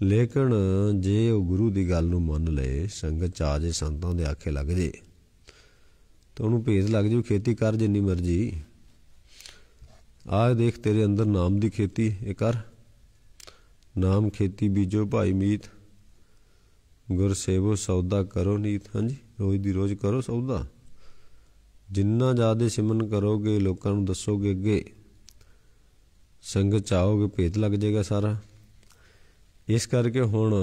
ਲੇਕਿਨ ਜੇ ਉਹ ਗੁਰੂ ਦੀ ਗੱਲ ਨੂੰ ਮੰਨ ਲਏ ਸੰਗਤ ਚ ਆ ਜੇ ਸੰਤਾਂ ਦੇ ਆਖੇ ਲੱਗ ਜੇ ਤਾਂ ਉਹਨੂੰ ਭੇਜ ਲੱਗ ਜੂ ਖੇਤੀ ਕਰ ਜਿੰਨੀ ਮਰਜੀ ਆ ਦੇਖ ਤੇਰੇ ਅੰਦਰ ਨਾਮ ਦੀ ਖੇਤੀ ਇਹ ਕਰ ਨਾਮ ਖੇਤੀ ਬੀਜੋ ਭਾਈ ਮੀਤ ਗੁਰ ਸੇਵੋ ਸੌਦਾ ਕਰੋ ਨੀਤ ਹਾਂਜੀ ਰੋਜ਼ ਦੀ ਰੋਜ਼ ਕਰੋ ਸੌਦਾ ਜਿੰਨਾ ਜ਼ਿਆਦਾ ਸਿਮਨ ਕਰੋਗੇ ਲੋਕਾਂ ਨੂੰ ਦੱਸੋਗੇ ਅੱਗੇ ਸੰਗਤ ਚਾਹੋਗੇ ਭੇਤ ਲੱਗ ਜਾਏਗਾ ਸਾਰਾ ਇਸ ਕਰਕੇ ਹੁਣ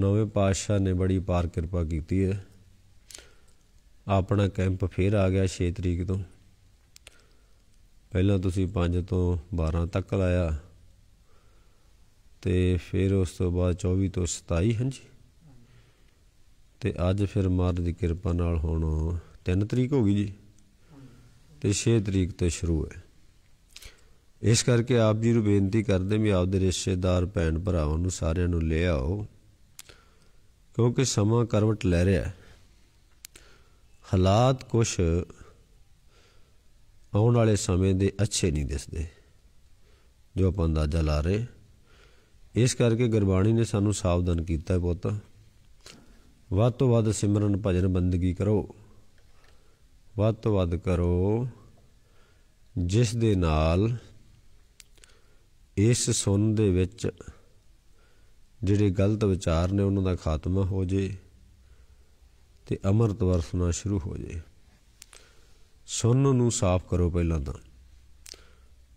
ਨਵੇਂ ਪਾਤਸ਼ਾਹ ਨੇ ਬੜੀ ਪਾਰ ਕਿਰਪਾ ਕੀਤੀ ਹੈ ਆਪਣਾ ਕੈਂਪ ਫੇਰ ਆ ਗਿਆ 6 ਤਰੀਕ ਤੋਂ ਪਹਿਲਾਂ ਤੁਸੀਂ 5 ਤੋਂ 12 ਤੱਕ ਲਾਇਆ ਤੇ ਫਿਰ ਉਸ ਤੋਂ ਬਾਅਦ 24 ਤੋਂ 27 ਹਾਂਜੀ ਤੇ ਅੱਜ ਫਿਰ ਮਾਰ ਦੀ ਕਿਰਪਾ ਨਾਲ ਹੁਣ 3 ਤਰੀਕ ਹੋ ਗਈ ਜੀ ਤੇ 6 ਤਰੀਕ ਤੋਂ ਸ਼ੁਰੂ ਹੈ ਇਸ ਕਰਕੇ ਆਪ ਜੀ ਨੂੰ ਬੇਨਤੀ ਕਰਦੇ ਵੀ ਆਪਦੇ ਰਿਸ਼ਤੇਦਾਰ ਭੈਣ ਭਰਾਵਾਂ ਨੂੰ ਸਾਰਿਆਂ ਨੂੰ ਲੈ ਆਓ ਕਿਉਂਕਿ ਸਮਾਂ ਕਰਵਟ ਲੈ ਰਿਹਾ ਹੈ ਹਾਲਾਤ ਕੁਝ ਆਉਣ ਵਾਲੇ ਸਮੇਂ ਦੇ ਅੱਛੇ ਨਹੀਂ ਦਿਸਦੇ ਜੋ ਆਪਾਂ ਅੰਦਾਜ਼ਾ ਲਾ ਰਹੇ ਇਸ ਕਰਕੇ ਗੁਰਬਾਣੀ ਨੇ ਸਾਨੂੰ ਸਾਵਧਾਨ ਕੀਤਾ ਪੁੱਤ ਵੱਧ ਤੋਂ ਵੱਧ ਸਿਮਰਨ ਭਜਨ ਬੰਦਗੀ ਕਰੋ ਵੱਧ ਤੋਂ ਵੱਧ ਕਰੋ ਜਿਸ ਦੇ ਨਾਲ ਇਸ ਸੁਣ ਦੇ ਵਿੱਚ ਜਿਹੜੇ ਗਲਤ ਵਿਚਾਰ ਨੇ ਉਹਨਾਂ ਦਾ ਖਾਤਮਾ ਹੋ ਜੇ ਤੇ ਅਮਰਤ ਵਰਸਣਾ ਸ਼ੁਰੂ ਹੋ ਜੇ ਸੁਣ ਨੂੰ ਸਾਫ਼ ਕਰੋ ਪਹਿਲਾਂ ਤਾਂ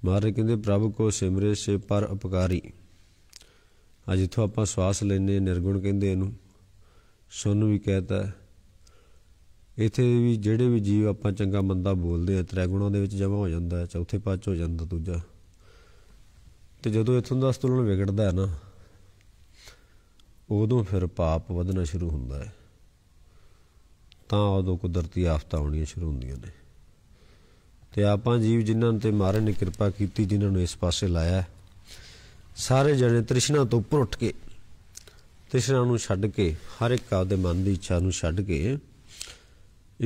ਮਾਰੇ ਕਹਿੰਦੇ ਪ੍ਰਭ ਕੋ ਸਿਮਰੇ ਸੇ ਪਰ ਉਪਕਾਰੀ ਅੱਜ ਇਥੋਂ ਆਪਾਂ ਸਵਾਸ ਲੈਨੇ ਨਿਰਗੁਣ ਕਹਿੰਦੇ ਇਹਨੂੰ ਸੁਣ ਵੀ ਕਹਤਾ ਇਥੇ ਵੀ ਜਿਹੜੇ ਵੀ ਜੀਵ ਆਪਾਂ ਚੰਗਾ ਮੰਦਾ ਬੋਲਦੇ ਆ ਤ੍ਰੈਗੁਣਾਂ ਦੇ ਵਿੱਚ ਜਮਾ ਹੋ ਜਾਂਦਾ ਚੌਥੇ ਪਾਚ ਹੋ ਜਾਂਦਾ ਦੂਜਾ ਤੇ ਜਦੋਂ ਇਥੋਂ ਦਾ ਸਤੁਲਨ ਵਿਗੜਦਾ ਹੈ ਨਾ ਉਦੋਂ ਫਿਰ ਪਾਪ ਵਧਣਾ ਸ਼ੁਰੂ ਹੁੰਦਾ ਹੈ ਤਾਂ ਉਦੋਂ ਕੁਦਰਤੀ ਆਫਤਾਂ ਆਉਣੀਆਂ ਸ਼ੁਰੂ ਹੁੰਦੀਆਂ ਨੇ ਤੇ ਆਪਾਂ ਜੀਵ ਜਿਨ੍ਹਾਂ ਤੇ ਮਾਰੇ ਨੇ ਕਿਰਪਾ ਕੀਤੀ ਜਿਨ੍ਹਾਂ ਨੂੰ ਇਸ ਪਾਸੇ ਲਾਇਆ ਸਾਰੇ ਜਣੇ ਤ੍ਰਿਸ਼ਨਾ ਤੋਂ ਉੱਪਰ ਉੱਠ ਕੇ ਤ੍ਰਿਸ਼ਨਾ ਨੂੰ ਛੱਡ ਕੇ ਹਰ ਇੱਕ ਆਪਦੇ ਮਨ ਦੀ ਇੱਛਾ ਨੂੰ ਛੱਡ ਕੇ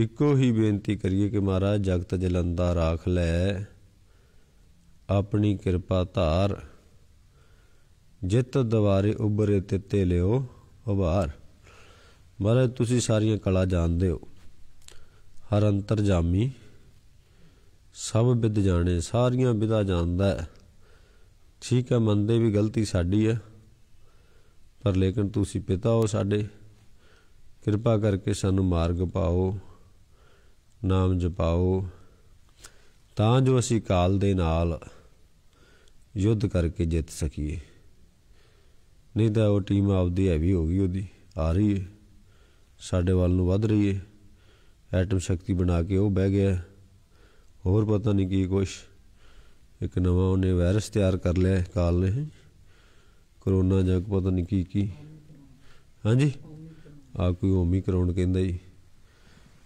ਇੱਕੋ ਹੀ ਬੇਨਤੀ ਕਰੀਏ ਕਿ ਮਹਾਰਾਜ ਜਗਤ ਜਲੰਦਾ ਰਾਖ ਲੈ ਆਪਣੀ ਕਿਰਪਾ ਧਾਰ ਜਿੱਤ ਦਵਾਰੇ ਉਬਰੇ ਤਿੱਤੇ ਲਿਓ ਉਭਾਰ ਮਹਾਰਾਜ ਤੁਸੀਂ ਸਾਰੀਆਂ ਕਲਾ ਜਾਣਦੇ ਹੋ ਹਰ ਅੰਤਰ ਜਾਮੀ ਸਭ ਵਿਦ ਜਾਣੇ ਸਾਰੀਆਂ ਵਿਦਾ ਜਾਣਦਾ ਹੈ ਠੀਕ ਹੈ ਮੰਨਦੇ ਵੀ ਗਲਤੀ ਸਾਡੀ ਹੈ ਪਰ ਲੇਕਿਨ ਤੁਸੀਂ ਪਿਤਾ ਹੋ ਸਾਡੇ ਕਿਰਪਾ ਕਰਕੇ ਸਾਨੂੰ ਮਾਰਗ ਪਾਓ ਨਾਮ ਜਪਾਓ ਤਾਂ ਜੋ ਅਸੀਂ ਕਾਲ ਦੇ ਨਾਲ ਯੁੱਧ ਕਰਕੇ ਜਿੱਤ ਸਕੀਏ ਨਹੀਂ ਤਾਂ ਉਹ ਟੀਮ ਆਪਦੀ ਹੈਵੀ ਹੋ ਗਈ ਉਹਦੀ ਆ ਰਹੀ ਹੈ ਸਾਡੇ ਵੱਲ ਨੂੰ ਵੱਧ ਰਹੀ ਹੈ ਐਟਮ ਸ਼ਕਤੀ ਬਣਾ ਕੇ ਉਹ ਬਹਿ ਗਿਆ ਹੋਰ ਪਤਾ ਨਹੀਂ ਕੀ ਕੁਛ ਇੱਕ ਨਵਾਂ ਉਹਨੇ ਵਾਇਰਸ ਤਿਆਰ ਕਰ ਲਿਆ ਕਾਲ ਨੇ ਕਰੋਨਾ ਜਾਂ ਪਤਾ ਨਹੀਂ ਕੀ ਕੀ ਹਾਂਜੀ ਆ ਕੋਈ ਓਮਿਕਰੋਨ ਕਹਿੰਦਾ ਜੀ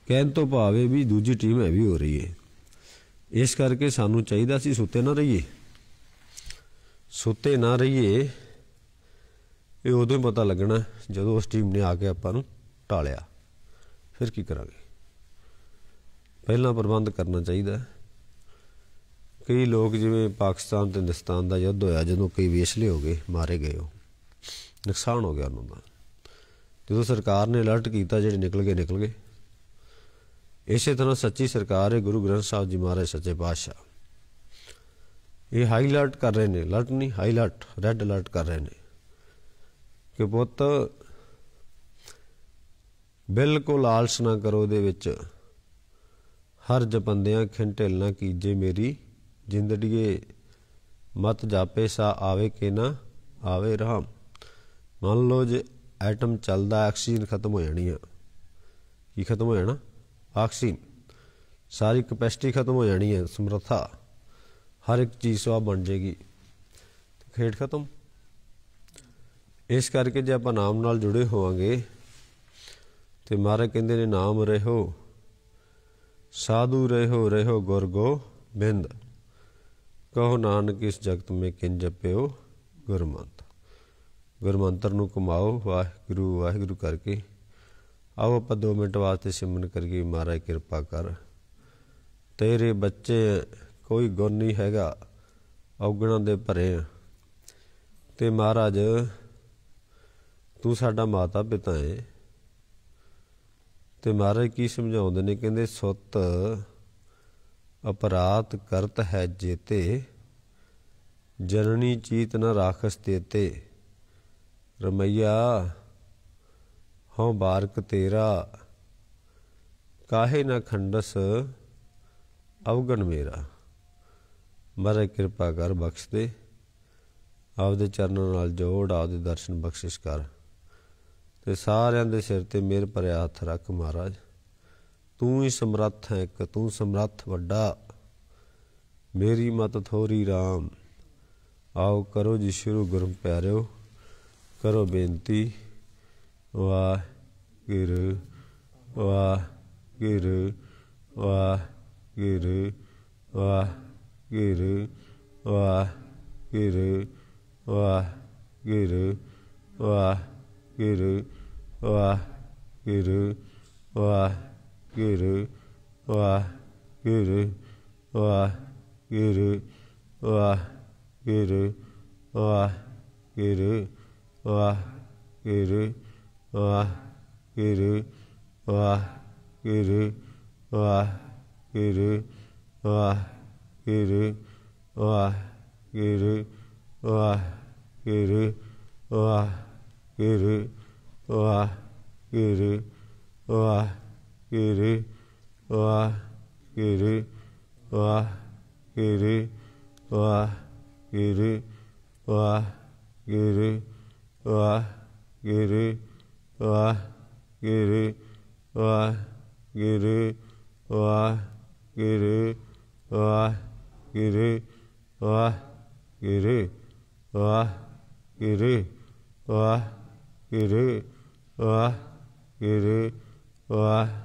ਕਹਿਣ ਤੋਂ ਭਾਵੇਂ ਵੀ ਦੂਜੀ ਟੀਮ ਹੈ ਵੀ ਹੋ ਰਹੀ ਹੈ ਇਸ ਕਰਕੇ ਸਾਨੂੰ ਚਾਹੀਦਾ ਸੀ ਸੁੱਤੇ ਨਾ ਰਹੀਏ ਸੁੱਤੇ ਨਾ ਰਹੀਏ ਇਹ ਉਦੋਂ ਹੀ ਪਤਾ ਲੱਗਣਾ ਜਦੋਂ ਉਸ ਟੀਮ ਨੇ ਆ ਕੇ ਆਪਾਂ ਨੂੰ ਟਾਲਿਆ ਫਿਰ ਕੀ ਕਰਾਂਗੇ ਪਹਿਲਾਂ ਪ੍ਰਬੰਧ ਕਰਨਾ ਚਾਹੀਦਾ ਕਈ ਲੋਕ ਜਿਵੇਂ ਪਾਕਿਸਤਾਨ ਤੇ ਹਿੰਦੁਸਤਾਨ ਦਾ ਯੁੱਧ ਹੋਇਆ ਜਦੋਂ ਕਈ ਵੇਸ਼ਲੇ ਹੋ ਗਏ ਮਾਰੇ ਗਏ ਉਹ ਨੁਕਸਾਨ ਹੋ ਗਿਆ ਉਹਨਾਂ ਦਾ ਜਦੋਂ ਸਰਕਾਰ ਨੇ ਅਲਰਟ ਕੀਤਾ ਜਿਹੜੇ ਨਿਕਲ ਗਏ ਨਿਕਲ ਗਏ ਇਸੇ ਤਰ੍ਹਾਂ ਸੱਚੀ ਸਰਕਾਰ ਹੈ ਗੁਰੂ ਗ੍ਰੰਥ ਸਾਹਿਬ ਜੀ ਮਹਾਰਾਜ ਸੱਚੇ ਪਾਤਸ਼ਾਹ ਇਹ ਹਾਈ ਅਲਰਟ ਕਰ ਰਹੇ ਨੇ ਅਲਰਟ ਨਹੀਂ ਹਾਈ ਅਲਰਟ ਰੈੱਡ ਅਲਰਟ ਕਰ ਰਹੇ ਨੇ ਕਿ ਬੁੱਤ ਬਿਲਕੁਲ ਆਲਸ ਨਾ ਕਰੋ ਦੇ ਵਿੱਚ ਹਰ ਜਪੰਦਿਆਂ ਖਿੰਟੇਲ ਨਾ ਕੀਜੇ ਮੇਰੀ ਜਿੰਦੜੀਏ ਮਤ ਜਾਪੇ ਸਾ ਆਵੇ ਕੇ ਨਾ ਆਵੇ ਰਹਾ ਮੰਨ ਲਓ ਜੇ ਐਟਮ ਚੱਲਦਾ ਆਕਸੀਜਨ ਖਤਮ ਹੋ ਜਾਣੀ ਆ ਕੀ ਖਤਮ ਹੋ ਜਾਣਾ ਆਕਸੀਜਨ ਸਾਰੀ ਕਪੈਸਿਟੀ ਖਤਮ ਹੋ ਜਾਣੀ ਹੈ ਸਮਰੱਥਾ ਹਰ ਇੱਕ ਚੀਜ਼ ਸਵਾ ਬਣ ਜੇਗੀ ਖੇਡ ਖਤਮ ਇਸ ਕਰਕੇ ਜੇ ਆਪਾਂ ਨਾਮ ਨਾਲ ਜੁੜੇ ਹੋਵਾਂਗੇ ਤੇ ਮਹਾਰਾਜ ਕਹਿੰਦੇ ਨੇ ਨਾਮ ਰਹੋ ਸਾਧੂ ਰਹੋ ਰਹੋ ਗੁਰਗੋ ਬਿੰਦ ਕਹੋ ਨਾਨਕ ਇਸ ਜਗਤ ਮੇ ਕਿੰ ਜਪਿਓ ਗੁਰਮੰਤ ਗੁਰਮੰਤਰ ਨੂੰ ਕਮਾਓ ਵਾਹਿਗੁਰੂ ਵਾਹਿਗੁਰੂ ਕਰਕੇ ਆਓ ਆਪਾਂ 2 ਮਿੰਟ ਵਾਸਤੇ ਸਿਮਰਨ ਕਰੀਏ ਮਹਾਰਾਜ ਕਿਰਪਾ ਕਰ ਤੇਰੇ ਬੱਚੇ ਕੋਈ ਗੁਣ ਨਹੀਂ ਹੈਗਾ ਔਗਣਾਂ ਦੇ ਭਰੇ ਤੇ ਮਹਾਰਾਜ ਤੂੰ ਸਾਡਾ ਮਾਤਾ ਪਿਤਾ ਹੈ ਤੇ ਮਹਾਰਾਜ ਕੀ ਸਮਝਾਉਂਦੇ ਨੇ ਕਹਿੰਦੇ ਸੁੱਤ ਅਪਰਾਤ ਕਰਤ ਹੈ ਜੇਤੇ ਜਨਨੀ ਚੀਤ ਨ ਰਾਖਸ ਤੇਤੇ ਰਮਈਆ ਹਉ ਬਾਰਕ ਤੇਰਾ ਕਾਹੇ ਨ ਖੰਡਸ ਅਵਗਣ ਮੇਰਾ ਮਰੇ ਕਿਰਪਾ ਕਰ ਬਖਸ਼ ਦੇ ਆਪਦੇ ਚਰਨਾਂ ਨਾਲ ਜੋੜ ਆਪਦੇ ਦਰਸ਼ਨ ਬਖਸ਼ਿਸ਼ ਕਰ ਤੇ ਸਾਰਿਆਂ ਦੇ ਸਿਰ ਤੇ ਮੇਰ ਭਰਿਆ ਹੱਥ ਰੱਖ ਮਹਾਰਾਜ तू ही समर्थ है एक तू समर्थ वड्डा मेरी मत थोरी राम आओ करो जी शुरू गुरु प्यारो करो बेनती वाह गिर वाह गिर वाह गिर वाह गिर वाह गिर वाह गिर वाह गिर वाह गिर वाह Guru wa Guru wa Guru wa Guru wa Guru wa Guru wa Guru wa Guru wa Guru wa Guru wa Guru wa Guru wa Guru wa Guru wa guru wa kiri wa kiri wa kiri wa kiri wa kiri wa kiri wa kiri wa kiri wa kiri wa kiri wa kiri wa kiri wa kiri wa kiri wa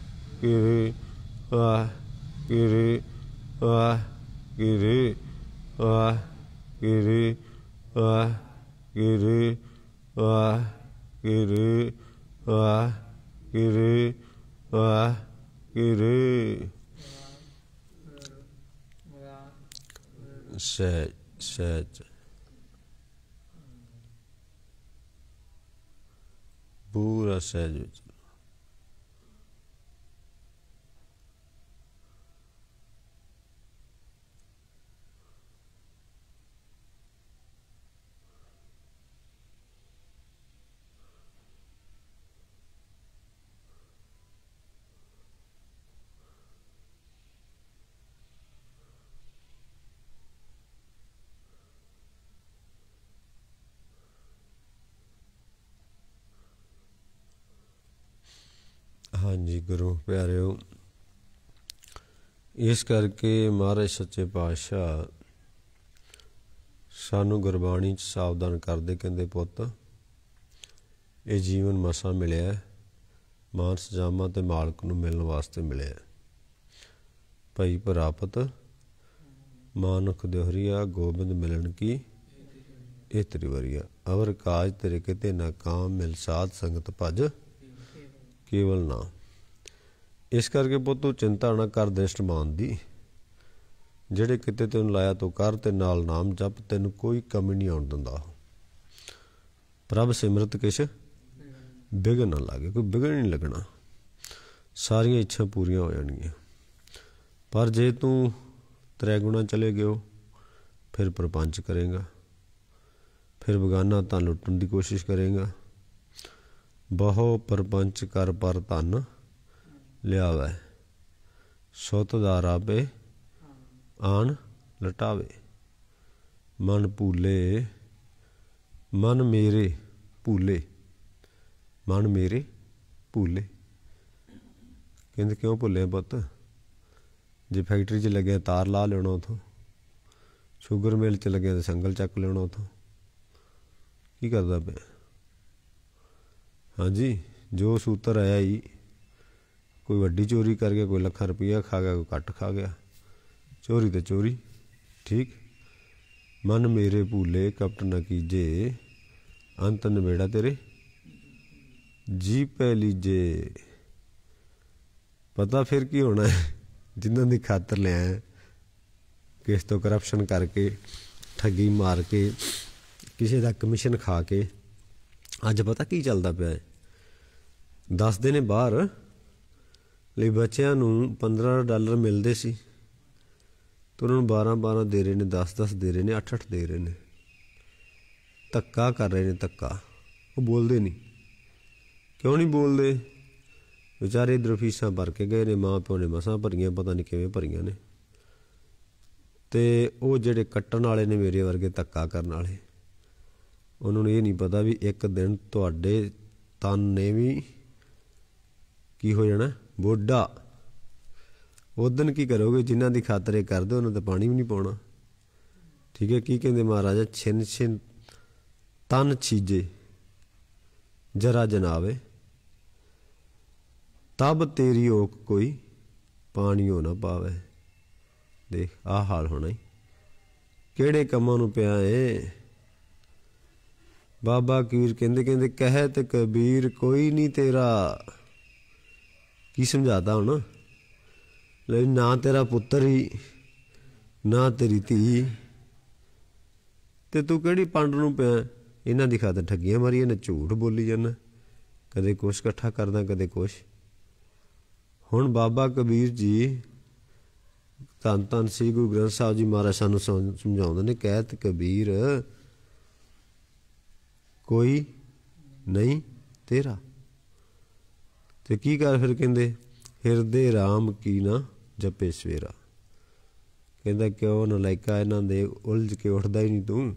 giri wah giri wah giri wah giri wah giri wah giri wah giri wah giri Set, set. pura said ਹਾਂਜੀ ਗੁਰੂ ਪਿਆਰਿਓ ਇਸ ਕਰਕੇ ਮਹਾਰਾਜ ਸੱਚੇ ਪਾਤਸ਼ਾਹ ਸਾਨੂੰ ਗੁਰਬਾਣੀ ਚ ਸਾਵਧਾਨ ਕਰਦੇ ਕਹਿੰਦੇ ਪੁੱਤ ਇਹ ਜੀਵਨ ਮਸਾ ਮਿਲਿਆ ਮਾਨਸ ਜਾਮਾ ਤੇ ਮਾਲਕ ਨੂੰ ਮਿਲਣ ਵਾਸਤੇ ਮਿਲਿਆ ਭਈ ਪ੍ਰਾਪਤ ਮਾਨੁਖ ਦੇਹਰੀਆ ਗੋਬਿੰਦ ਮਿਲਣ ਕੀ ਇਹ ਤ੍ਰਿਵਰੀਆ ਅਵਰ ਕਾਜ ਤੇਰੇ ਕਿਤੇ ਨਾ ਕਾਮ ਮਿਲ ਸਾਧ ਸੰਗਤ ਭਜ ਕੇਵਲ ਨਾ ਇਸ ਕਰਕੇ ਪੁੱਤ ਤੂੰ ਚਿੰਤਾ ਨਾ ਕਰ ਮਾਨ ਦੀ ਜਿਹੜੇ ਕਿਤੇ ਤੈਨੂੰ ਲਾਇਆ ਤੋ ਕਰ ਤੇ ਨਾਲ ਨਾਮ ਜਪ ਤੈਨੂੰ ਕੋਈ ਕਮੀ ਨਹੀਂ ਆਉਣ ਦਿੰਦਾ ਪ੍ਰਭ ਸਿਮਰਤ ਕਿਛ ਬਿਗੜ ਨਾ ਲਾਗੇ ਕੋਈ ਬਿਗੜ ਨਹੀਂ ਲੱਗਣਾ ਸਾਰੀਆਂ ਇੱਛਾ ਪੂਰੀਆਂ ਹੋ ਜਾਣਗੀਆਂ ਪਰ ਜੇ ਤੂੰ ਤ੍ਰੈ ਗੁਣਾ ਚਲੇ ਗਿਓ ਫਿਰ ਪ੍ਰਪੰਚ ਕਰੇਗਾ ਫਿਰ ਬਗਾਨਾ ਤਾਂ ਲੁੱਟਣ ਦੀ ਕੋਸ਼ਿਸ਼ ਕਰੇਗਾ ਬਹੁ ਪਰਪੰਚ ਕਰ ਪਰ ਤਨ ਲਿਆਵੇ ਸੁਤ ਦਾ ਰਾਬੇ ਆਣ ਲਟਾਵੇ ਮਨ ਭੂਲੇ ਮਨ ਮੇਰੇ ਭੂਲੇ ਮਨ ਮੇਰੇ ਭੂਲੇ ਕਹਿੰਦੇ ਕਿਉਂ ਭੁੱਲੇ ਪੁੱਤ ਜੇ ਫੈਕਟਰੀ 'ਚ ਲੱਗਿਆ ਤਾਰ ਲਾ ਲੈਣਾ ਉਥੋਂ ਸ਼ੂਗਰ ਮਿਲ 'ਚ ਲੱਗਿਆ ਤਾਂ ਸੰਗਲ ਚੱਕ ਲੈਣਾ ਉਥੋਂ ਕੀ ਕਰਦਾ ਪਿਆ ਹਾਂਜੀ ਜੋ ਸੂਤਰ ਆਇਆ ਜੀ ਕੋਈ ਵੱਡੀ ਚੋਰੀ ਕਰ ਗਿਆ ਕੋਈ ਲੱਖਾਂ ਰੁਪਈਆ ਖਾ ਗਿਆ ਕੋਈ ਕੱਟ ਖਾ ਗਿਆ ਚੋਰੀ ਤੇ ਚੋਰੀ ਠੀਕ ਮਨ ਮੇਰੇ ਭੂਲੇ ਕਪਟ ਨਾ ਕੀਜੇ ਅੰਤ ਨਵੇੜਾ ਤੇਰੇ ਜੀ ਪੈ ਲੀਜੇ ਪਤਾ ਫਿਰ ਕੀ ਹੋਣਾ ਹੈ ਜਿੰਨਾਂ ਦੀ ਖਾਤਰ ਲਿਆ ਕਿਸ ਤੋਂ ਕਰਪਸ਼ਨ ਕਰਕੇ ਠੱਗੀ ਮਾਰ ਕੇ ਕਿਸੇ ਦਾ ਕਮਿਸ਼ਨ ਖਾ ਕੇ ਅੱਜ ਪਤਾ ਕੀ ਚੱਲਦਾ ਪਿਆ ਹੈ ਦੱਸਦੇ ਨੇ ਬਾਹਰ ਲਈ ਬੱਚਿਆਂ ਨੂੰ 15 ਡਾਲਰ ਮਿਲਦੇ ਸੀ ਤੇ ਉਹਨਾਂ ਨੂੰ 12 12 ਦੇ ਰਹੇ ਨੇ 10 10 ਦੇ ਰਹੇ ਨੇ 8 8 ਦੇ ਰਹੇ ਨੇ ਤੱਕਾ ਕਰ ਰਹੇ ਨੇ ਤੱਕਾ ਉਹ ਬੋਲਦੇ ਨਹੀਂ ਕਿਉਂ ਨਹੀਂ ਬੋਲਦੇ ਵਿਚਾਰੇ ਦਰਫੀਸਾਂ ਭਰ ਕੇ ਗਏ ਨੇ ਮਾਂ ਪਿਓ ਨੇ ਮਸਾਂ ਭਰੀਆਂ ਪਤਾ ਨਹੀਂ ਕਿਵੇਂ ਭਰੀਆਂ ਨੇ ਤੇ ਉਹ ਜਿਹੜੇ ਕੱਟਣ ਵਾਲੇ ਨੇ ਮੇਰੇ ਵਰਗੇ ਤੱਕਾ ਕਰਨ ਵਾਲੇ ਉਹਨਾਂ ਨੂੰ ਇਹ ਨਹੀਂ ਪਤਾ ਵੀ ਇੱਕ ਦਿਨ ਤੁਹਾਡੇ ਤਨ ਨੇ ਵੀ ਕੀ ਹੋ ਜਾਣਾ ਬੋਡਾ ਦਿਨ ਕੀ ਕਰੋਗੇ ਜਿਨ੍ਹਾਂ ਦੀ ਖਾਤਰੇ ਕਰਦੇ ਉਹਨਾਂ ਤੇ ਪਾਣੀ ਵੀ ਨਹੀਂ ਪਾਉਣਾ ਠੀਕ ਹੈ ਕੀ ਕਹਿੰਦੇ ਮਹਾਰਾਜਾ ਛਿਨ ਛਿਨ ਤਨ ਚੀਜੇ ਜਰਾ ਜਨਾਵੇ ਤਬ ਤੇਰੀ ਓਕ ਕੋਈ ਪਾਣੀ ਹੋ ਨਾ ਪਾਵੇ ਦੇਖ ਆ ਹਾਲ ਹੋਣਾ ਕਿਹੜੇ ਕੰਮਾਂ ਨੂੰ ਪਿਆ ਏ ਬਾਬਾ ਕਬੀਰ ਕਹਿੰਦੇ ਕਹਿੰਦੇ ਤੇ ਕਬੀਰ ਕੋਈ ਨਹੀਂ ਤੇਰਾ ਕੀ ਸਮਝਾਦਾ ਹੁਣ ਲੈ ਨਾ ਤੇਰਾ ਪੁੱਤਰ ਹੀ ਨਾ ਤੇਰੀ ਧੀ ਤੇ ਤੂੰ ਕਿਹੜੀ ਪੰਡ ਨੂੰ ਪਿਆ ਇਹਨਾਂ ਦੀ ਖਾਤਰ ਠੱਗੀਆਂ ਮਾਰੀਆਂ ਨੇ ਝੂਠ ਬੋਲੀ ਜਾਂਦਾ ਕਦੇ ਕੁਛ ਇਕੱਠਾ ਕਰਦਾ ਕਦੇ ਕੁਛ ਹੁਣ ਬਾਬਾ ਕਬੀਰ ਜੀ ਤਾਂ ਤਾਂ ਸਿੰਘ ਗੁਰੂ ਗ੍ਰੰਥ ਸਾਹਿਬ ਜੀ ਮਹਾਰਾਜ ਸਾਨੂੰ ਸਮਝਾਉਂਦੇ ਨੇ ਕਹਿਤ ਕਬੀਰ ਕੋਈ ਨਹੀਂ ਤੇਰਾ ਤੇ ਕੀ ਕਰ ਫਿਰ ਕਹਿੰਦੇ ਹਿਰਦੇ RAM ਕੀ ਨਾ ਜਪੇ ਸਵੇਰਾ ਕਹਿੰਦਾ ਕਿਉਂ ਨਲਾਇਕਾ ਇਹਨਾਂ ਦੇ ਉਲਝ ਕੇ ਉੱਠਦਾ ਹੀ ਨਹੀਂ ਤੂੰ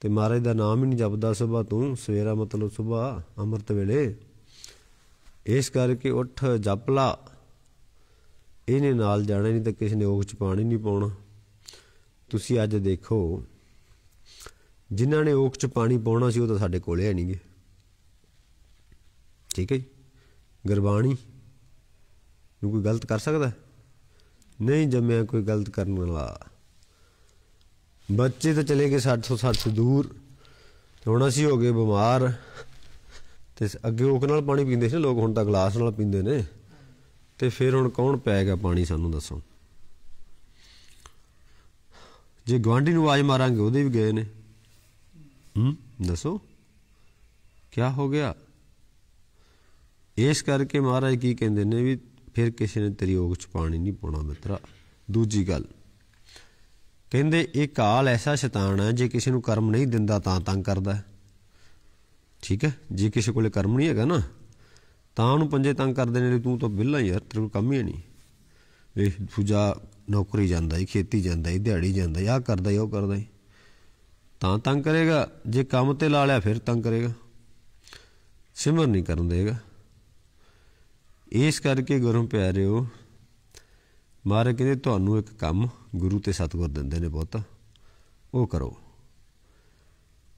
ਤੇ ਮਹਾਰਾਜ ਦਾ ਨਾਮ ਹੀ ਨਹੀਂ ਜਪਦਾ ਸਵੇਰਾ ਤੂੰ ਸਵੇਰਾ ਮਤਲਬ ਸੁਬਾ ਅੰਮ੍ਰਿਤ ਵੇਲੇ ਇਸ ਕਰਕੇ ਉੱਠ ਜਪ ਲਾ ਇਹਨੇ ਨਾਲ ਜਾਣਾ ਨਹੀਂ ਤਾਂ ਕਿਸੇ ਨੇ ਓਖ ਚ ਪਾਣੀ ਨਹੀਂ ਪਾਉਣਾ ਤੁਸੀਂ ਅੱਜ ਦੇਖੋ ਜਿਨ੍ਹਾਂ ਨੇ ਓਕ 'ਚ ਪਾਣੀ ਪਾਉਣਾ ਸੀ ਉਹ ਤਾਂ ਸਾਡੇ ਕੋਲੇ ਹੈ ਨਹੀਂਗੇ ਠੀਕ ਹੈ ਜੀ ਗੁਰਬਾਣੀ ਨੂੰ ਕੋਈ ਗਲਤ ਕਰ ਸਕਦਾ ਨਹੀਂ ਜੰਮਿਆ ਕੋਈ ਗਲਤ ਕਰਨ ਵਾਲਾ ਬੱਚੇ ਤਾਂ ਚਲੇ ਗਏ 60 ਤੋਂ ਦੂਰ ਹੁਣ ਅਸੀਂ ਹੋ ਗਏ ਬਿਮਾਰ ਤੇ ਅੱਗੇ ਓਕ ਨਾਲ ਪਾਣੀ ਪੀਂਦੇ ਸੀ ਲੋਕ ਹੁਣ ਤਾਂ ਗਲਾਸ ਨਾਲ ਪੀਂਦੇ ਨੇ ਤੇ ਫਿਰ ਹੁਣ ਕੌਣ ਪਾਏਗਾ ਪਾਣੀ ਸਾਨੂੰ ਦੱਸੋ ਜੇ ਗਵਾਂਢੀ ਨੂੰ ਆਵਾਜ਼ ਮਾਰਾਂਗੇ ਉਹਦੇ ਵੀ ਗਏ ਨੇ ਹੂੰ ਦੱਸੋ ਕੀ ਹੋ ਗਿਆ ਇਸ ਕਰਕੇ ਮਹਾਰਾਜ ਕੀ ਕਹਿੰਦੇ ਨੇ ਵੀ ਫਿਰ ਕਿਸੇ ਨੇ ਤੇਰੀ ਓਗ ਚ ਪਾਣੀ ਨਹੀਂ ਪਾਉਣਾ ਮਿੱਤਰਾ ਦੂਜੀ ਗੱਲ ਕਹਿੰਦੇ ਇਹ ਕਾਲ ਐਸਾ ਸ਼ੈਤਾਨ ਹੈ ਜੇ ਕਿਸੇ ਨੂੰ ਕਰਮ ਨਹੀਂ ਦਿੰਦਾ ਤਾਂ ਤੰਗ ਕਰਦਾ ਠੀਕ ਹੈ ਜੇ ਕਿਸੇ ਕੋਲੇ ਕਰਮ ਨਹੀਂ ਹੈਗਾ ਨਾ ਤਾਂ ਉਹਨੂੰ ਪੰਜੇ ਤੰਗ ਕਰਦੇ ਨੇ ਤੂੰ ਤਾਂ ਬਿੱਲਾ ਯਾਰ ਤੇਰੇ ਕੋਲ ਕੰਮ ਹੀ ਨਹੀਂ ਵੇਖ ਦੂਜਾ ਨੌਕਰੀ ਜਾਂਦਾ ਈ ਖੇਤੀ ਜਾਂਦਾ ਈ ਦਿਹਾੜੀ ਜਾਂਦਾ ਈ ਆ ਕਰਦਾ ਈ ਉਹ ਕਰਦਾ ਈ ਤਾਂ ਤੰਗ ਕਰੇਗਾ ਜੇ ਕੰਮ ਤੇ ਲਾ ਲਿਆ ਫਿਰ ਤੰਗ ਕਰੇਗਾ ਸਿਮਰ ਨਹੀਂ ਕਰਨ ਦੇਗਾ ਇਸ ਕਰਕੇ ਗੁਰੂ ਪਿਆਰਿਓ ਮਾਰੇ ਕਹਿੰਦੇ ਤੁਹਾਨੂੰ ਇੱਕ ਕੰਮ ਗੁਰੂ ਤੇ ਸਤਗੁਰ ਦਿੰਦੇ ਨੇ ਬਹੁਤ ਉਹ ਕਰੋ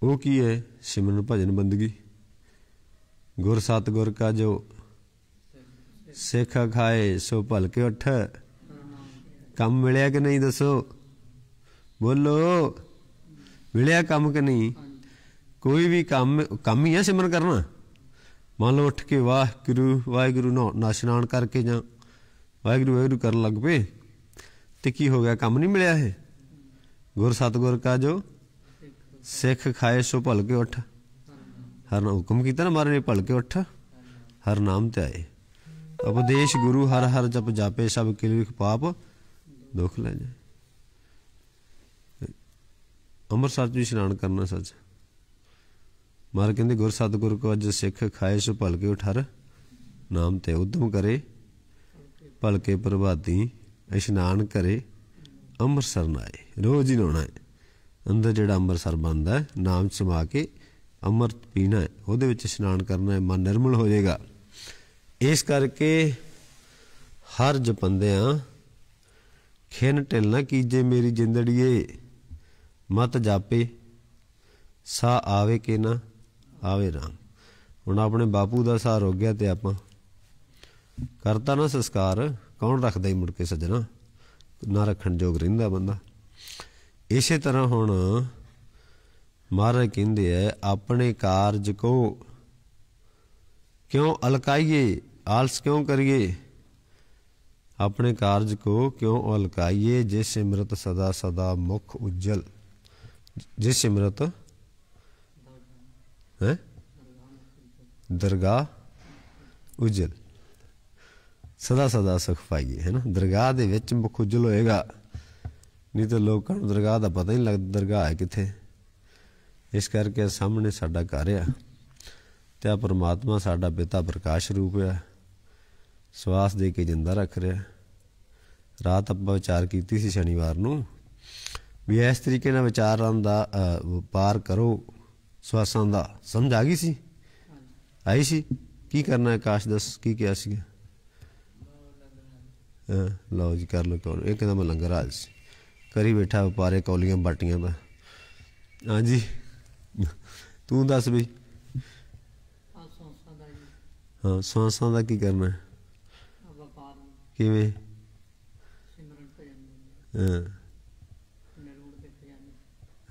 ਉਹ ਕੀ ਹੈ ਸਿਮਰਨ ਭਜਨ ਬੰਦਗੀ ਗੁਰ ਸਤਗੁਰ ਕਾ ਜੋ ਸਿੱਖ ਖਾਏ ਸੋ ਭਲਕੇ ਉੱਠ ਕੰਮ ਮਿਲਿਆ ਕਿ ਨਹੀਂ ਦੱਸੋ ਬੋਲੋ ਮਿਲਿਆ ਕੰਮ ਕਿ ਨਹੀਂ ਕੋਈ ਵੀ ਕੰਮ ਕੰਮ ਹੀ ਆ ਸਿਮਰਨ ਕਰਨਾ ਮੰਨ ਲਓ ਉੱਠ ਕੇ ਵਾਹਿਗੁਰੂ ਵਾਹਿਗੁਰੂ ਨੂੰ ਨਾਸ਼ਨਾਨ ਕਰਕੇ ਜਾਂ ਵਾਹਿਗੁਰੂ ਵਾਹਿਗੁਰੂ ਕਰਨ ਲੱਗ ਪਏ ਤੇ ਕੀ ਹੋ ਗਿਆ ਕੰਮ ਨਹੀਂ ਮਿਲਿਆ ਇਹ ਗੁਰ ਸਤਗੁਰ ਕਾ ਜੋ ਸਿੱਖ ਖਾਏ ਸੋ ਭਲ ਕੇ ਉੱਠ ਹਰ ਨਾਮ ਹੁਕਮ ਕੀਤਾ ਨਾ ਮਾਰੇ ਭਲ ਕੇ ਉੱਠ ਹਰ ਨਾਮ ਤੇ ਆਏ ਉਪਦੇਸ਼ ਗੁਰੂ ਹਰ ਹਰ ਜਪ ਜਾਪੇ ਸਭ ਕਿਲਿਖ ਪਾਪ ਦੁਖ ਲੈ ਜਾਏ ਅੰਮ੍ਰਿਤਸਰ ਸੱਚ ਇਸ਼ਨਾਨ ਕਰਨਾ ਸੱਚ ਮਾਰ ਕਹਿੰਦੇ ਗੁਰ ਸਤਗੁਰ ਕੋ ਅੱਜ ਸਿੱਖ ਖਾਏ ਸੋ ਭਲਕੇ ਉਠਰ ਨਾਮ ਤੇ ਉਦਮ ਕਰੇ ਭਲਕੇ ਪ੍ਰਭਾਤੀ ਇਸ਼ਨਾਨ ਕਰੇ ਅੰਮ੍ਰਿਤਸਰ ਨਾਏ ਰੋਜ਼ ਹੀ ਨਹਾਉਣਾ ਹੈ ਅੰਦਰ ਜਿਹੜਾ ਅੰਮ੍ਰਿਤਸਰ ਬੰਦਾ ਹੈ ਨਾਮ ਸਮਾ ਕੇ ਅੰਮ੍ਰਿਤ ਪੀਣਾ ਹੈ ਉਹਦੇ ਵਿੱਚ ਇਸ਼ਨਾਨ ਕਰਨਾ ਹੈ ਮਨ ਨਿਰਮਲ ਹੋ ਜਾਏਗਾ ਇਸ ਕਰਕੇ ਹਰ ਜਪੰਦਿਆਂ ਖੇਨ ਟਿਲ ਨਾ ਕੀਜੇ ਮੇਰੀ ਜਿੰਦੜੀਏ ਮਤ ਜਾਪੇ ਸਾ ਆਵੇ ਕਿ ਨਾ ਆਵੇ ਰਾਮ ਹੁਣ ਆਪਣੇ ਬਾਪੂ ਦਾ ਸਾਰ ਹੋ ਗਿਆ ਤੇ ਆਪਾਂ ਕਰਤਾ ਨਾ ਸੰਸਕਾਰ ਕੌਣ ਰੱਖਦਾ ਹੀ ਮੁੜ ਕੇ ਸਜਣਾ ਨਾ ਰੱਖਣ ਜੋਗ ਰਹਿੰਦਾ ਬੰਦਾ ਇਸੇ ਤਰ੍ਹਾਂ ਹੁਣ ਮਹਾਰਾਜ ਕਹਿੰਦੇ ਐ ਆਪਣੇ ਕਾਰਜ ਕੋ ਕਿਉਂ ਅਲਕਾਈਏ ਆਲਸ ਕਿਉਂ ਕਰੀਏ ਆਪਣੇ ਕਾਰਜ ਕੋ ਕਿਉਂ ਅਲਕਾਈਏ ਜਿਸ ਸਿਮਰਤ ਸਦਾ ਸਦਾ ਮੁਖ ਉਜਲ ਜਿਸ ਸਿਮਰਤ ਹੈ ਦਰਗਾਹ ਉਜਲ ਸਦਾ ਸਦਾ ਸੁਖ ਪਾਈਏ ਹੈ ਨਾ ਦਰਗਾਹ ਦੇ ਵਿੱਚ ਮੁਖ ਉਜਲ ਹੋਏਗਾ ਨਹੀਂ ਤਾਂ ਲੋਕਾਂ ਨੂੰ ਦਰਗਾਹ ਦਾ ਪਤਾ ਹੀ ਨਹੀਂ ਲੱਗਦਾ ਦਰਗਾਹ ਹੈ ਕਿੱਥੇ ਇਸ ਕਰਕੇ ਸਾਹਮਣੇ ਸਾਡਾ ਘਰ ਆ ਤੇ ਆ ਪ੍ਰਮਾਤਮਾ ਸਾਡਾ ਪਿਤਾ ਪ੍ਰਕਾਸ਼ ਰੂਪ ਆ ਸਵਾਸ ਦੇ ਕੇ ਜਿੰਦਾ ਰੱਖ ਰਿਹਾ ਰਾਤ ਆਪਾਂ ਵਿਚਾਰ ਕੀਤੀ ਸੀ ਸ਼ਨੀਵਾਰ ਨੂੰ ਵੀ ਇਸ ਤਰੀਕੇ ਨਾਲ ਵਿਚਾਰਾਂ ਦਾ ਵਪਾਰ ਕਰੋ ਸਵਾਸਾਂ ਦਾ ਸਮਝ ਆ ਗਈ ਸੀ ਆਈ ਸੀ ਕੀ ਕਰਨਾ ਹੈ ਕਾਸ਼ ਦੱਸ ਕੀ ਕਿਹਾ ਸੀ ਲਓ ਜੀ ਕਰ ਲੋ ਕੋਲ ਇਹ ਦਮ ਲੰਗਰ ਆ ਸੀ ਕਰੀ ਬੈਠਾ ਵਪਾਰੇ ਕੌਲੀਆਂ ਬਾਟੀਆਂ ਦਾ ਹਾਂਜੀ ਤੂੰ ਦੱਸ ਬਈ ਹਾਂ ਸਵਾਸਾਂ ਦਾ ਕੀ ਕਰਨਾ ਹੈ ਕਿਵੇਂ ਸਿਮਰਨ ਹਾਂ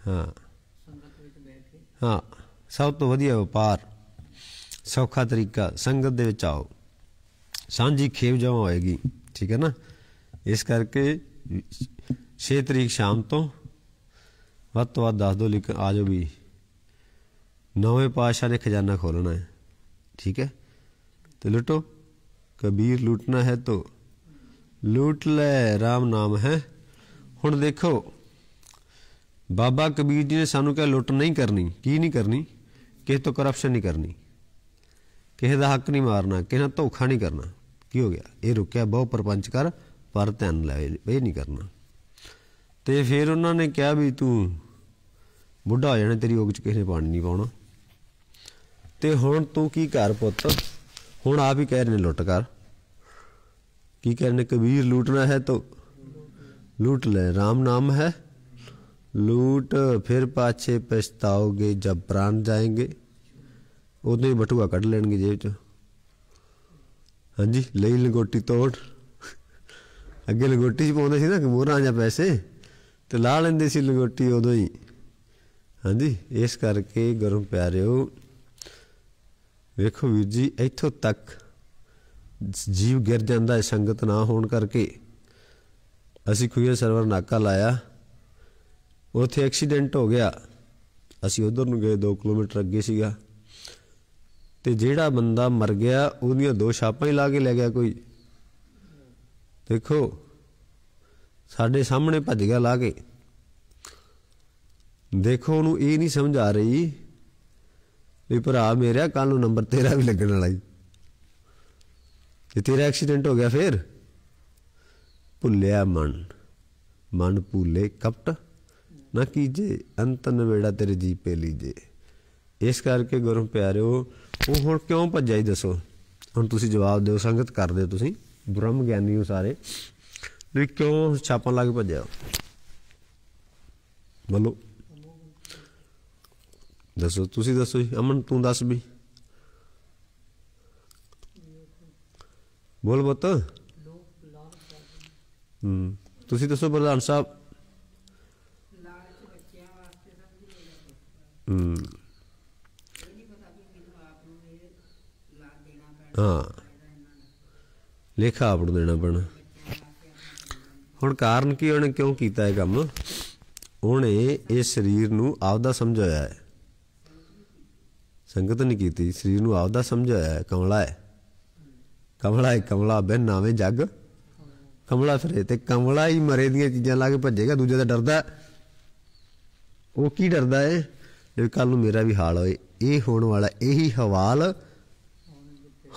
हाँ हाँ सब तो वजिया व्यापार सौखा तरीका संगत आओ सी खेव जमा होएगी ठीक है ना इस करके छे तरीक शाम तो वो तो वह दस दो लिख आ जाओ भी नवे पातशाह ने खजाना खोलना है ठीक है तो लुटो कबीर लुटना है तो लूट ले राम नाम है हूँ देखो ਬਾਬਾ ਕਬੀਰ ਜੀ ਨੇ ਸਾਨੂੰ ਕਿਹਾ ਲੁੱਟ ਨਹੀਂ ਕਰਨੀ ਕੀ ਨਹੀਂ ਕਰਨੀ ਕਿਸੇ ਤੋਂ ਕਰਪਸ਼ਨ ਨਹੀਂ ਕਰਨੀ ਕਿਸੇ ਦਾ ਹੱਕ ਨਹੀਂ ਮਾਰਨਾ ਕਿਸੇ ਨਾਲ ਧੋਖਾ ਨਹੀਂ ਕਰਨਾ ਕੀ ਹੋ ਗਿਆ ਇਹ ਰੁਕਿਆ ਬਹੁ ਪਰਪੰਚ ਕਰ ਪਰ ਧਿਆਨ ਲੈ ਇਹ ਨਹੀਂ ਕਰਨਾ ਤੇ ਫਿਰ ਉਹਨਾਂ ਨੇ ਕਿਹਾ ਵੀ ਤੂੰ ਬੁੱਢਾ ਹੋ ਜਾਣਾ ਤੇਰੀ ਓਗ ਚ ਕਿਸੇ ਨੇ ਪਾਣੀ ਨਹੀਂ ਪਾਉਣਾ ਤੇ ਹੁਣ ਤੂੰ ਕੀ ਕਰ ਪੁੱਤ ਹੁਣ ਆਪ ਹੀ ਕਹਿ ਰਹੇ ਨੇ ਲੁੱਟ ਕਰ ਕੀ ਕਹਿੰਦੇ ਕਬੀਰ ਲੁੱਟਣਾ ਹੈ ਤੋ ਲੁੱਟ ਲੈ RAM ਨਾਮ ਹੈ ਲੂਟ ਫਿਰ ਪਾਛੇ ਪਛਤਾਓਗੇ ਜਬ ਪ੍ਰਾਨ ਜਾਏਗੇ ਉਦੋਂ ਹੀ ਬਟੂਆ ਕੱਢ ਲੈਣਗੇ ਜੇਬ ਚ ਹਾਂਜੀ ਲਈ ਲੰਗੋਟੀ ਤੋੜ ਅੱਗੇ ਲੰਗੋਟੀ ਚ ਪਾਉਂਦੇ ਸੀ ਨਾ ਕਿ ਮੋਹਰਾਂ ਜਾਂ ਪੈਸੇ ਤੇ ਲਾ ਲੈਂਦੇ ਸੀ ਲੰਗੋਟੀ ਉਦੋਂ ਹੀ ਹਾਂਜੀ ਇਸ ਕਰਕੇ ਗੁਰੂ ਪਿਆਰਿਓ ਵੇਖੋ ਵੀਰ ਜੀ ਇੱਥੋਂ ਤੱਕ ਜੀਵ ਗਿਰ ਜਾਂਦਾ ਹੈ ਸੰਗਤ ਨਾ ਹੋਣ ਕਰਕੇ ਅਸੀਂ ਖੁਈਆ ਸਰਵਰ ਨਾਕਾ ਲਾਇਆ ਉੱਥੇ ਐਕਸੀਡੈਂਟ ਹੋ ਗਿਆ ਅਸੀਂ ਉਧਰ ਨੂੰ ਗਏ 2 ਕਿਲੋਮੀਟਰ ਅੱਗੇ ਸੀਗਾ ਤੇ ਜਿਹੜਾ ਬੰਦਾ ਮਰ ਗਿਆ ਉਹਦੀਆਂ ਦੋ ਛਾਪਾਂ ਹੀ ਲਾ ਕੇ ਲੈ ਗਿਆ ਕੋਈ ਦੇਖੋ ਸਾਡੇ ਸਾਹਮਣੇ ਭੱਜ ਗਿਆ ਲਾ ਕੇ ਦੇਖੋ ਉਹਨੂੰ ਇਹ ਨਹੀਂ ਸਮਝ ਆ ਰਹੀ ਵੀ ਭਰਾ ਮੇਰਾ ਕੱਲ ਨੂੰ ਨੰਬਰ ਤੇਰਾ ਵੀ ਲੱਗਣ ਵਾਲਾ ਹੀ ਤੇ ਤੇਰਾ ਐਕਸੀਡੈਂਟ ਹੋ ਗਿਆ ਫੇਰ ਭੁੱਲਿਆ ਮਨ ਮਨ ਭੁੱਲੇ ਕਪਟ ਨਾ ਕੀਜੇ ਅੰਤਨ ਵੇੜਾ ਤੇਰੇ ਜੀ ਪੇ ਲੀਜੇ ਇਸ ਕਰਕੇ ਗੁਰੂ ਪਿਆਰਿਓ ਉਹ ਹੁਣ ਕਿਉਂ ਭੱਜਿਆ ਹੀ ਦੱਸੋ ਹੁਣ ਤੁਸੀਂ ਜਵਾਬ ਦਿਓ ਸੰਗਤ ਕਰਦੇ ਹੋ ਤੁਸੀਂ ਬ੍ਰਹਮ ਗਿਆਨੀ ਹੋ ਸਾਰੇ ਵੀ ਕਿਉਂ ਛਾਪਣ ਲੱਗ ਭੱਜਿਆ ਬੋਲੋ ਦੱਸੋ ਤੁਸੀਂ ਦੱਸੋ ਜੀ ਅਮਨ ਤੂੰ ਦੱਸ ਵੀ ਬੋਲ ਬਤ ਹੂੰ ਤੁਸੀਂ ਦੱਸੋ ਪ੍ਰਧਾਨ ਸਾਹਿਬ ਹਾਂ ਲੇਖਾ ਆਪ ਨੂੰ ਦੇਣਾ ਪੈਣਾ ਹੁਣ ਕਾਰਨ ਕੀ ਉਹਨੇ ਕਿਉਂ ਕੀਤਾ ਇਹ ਕੰਮ ਉਹਨੇ ਇਹ ਸਰੀਰ ਨੂੰ ਆਪਦਾ ਸਮਝਾਇਆ ਹੈ ਸੰਗਤ ਨਹੀਂ ਕੀਤੀ ਸਰੀਰ ਨੂੰ ਆਪਦਾ ਸਮਝਾਇਆ ਹੈ ਕਮਲਾ ਹੈ ਕਮਲਾ ਹੈ ਕਮਲਾ ਬੈ ਨਾਵੇਂ ਜੱਗ ਕਮਲਾ ਫਿਰੇ ਤੇ ਕਮਲਾ ਹੀ ਮਰੇ ਦੀਆਂ ਚੀਜ਼ਾਂ ਲਾ ਕੇ ਭੱਜੇਗਾ ਦੂਜੇ ਦਾ ਡਰਦਾ ਉਹ ਕੀ ਡਰਦਾ ਹੈ ਜੇ ਕੱਲ ਨੂੰ ਮੇਰਾ ਵੀ ਹਾਲ ਹੋਏ ਇਹ ਹੋਣ ਵਾਲਾ ਇਹੀ ਹਵਾਲ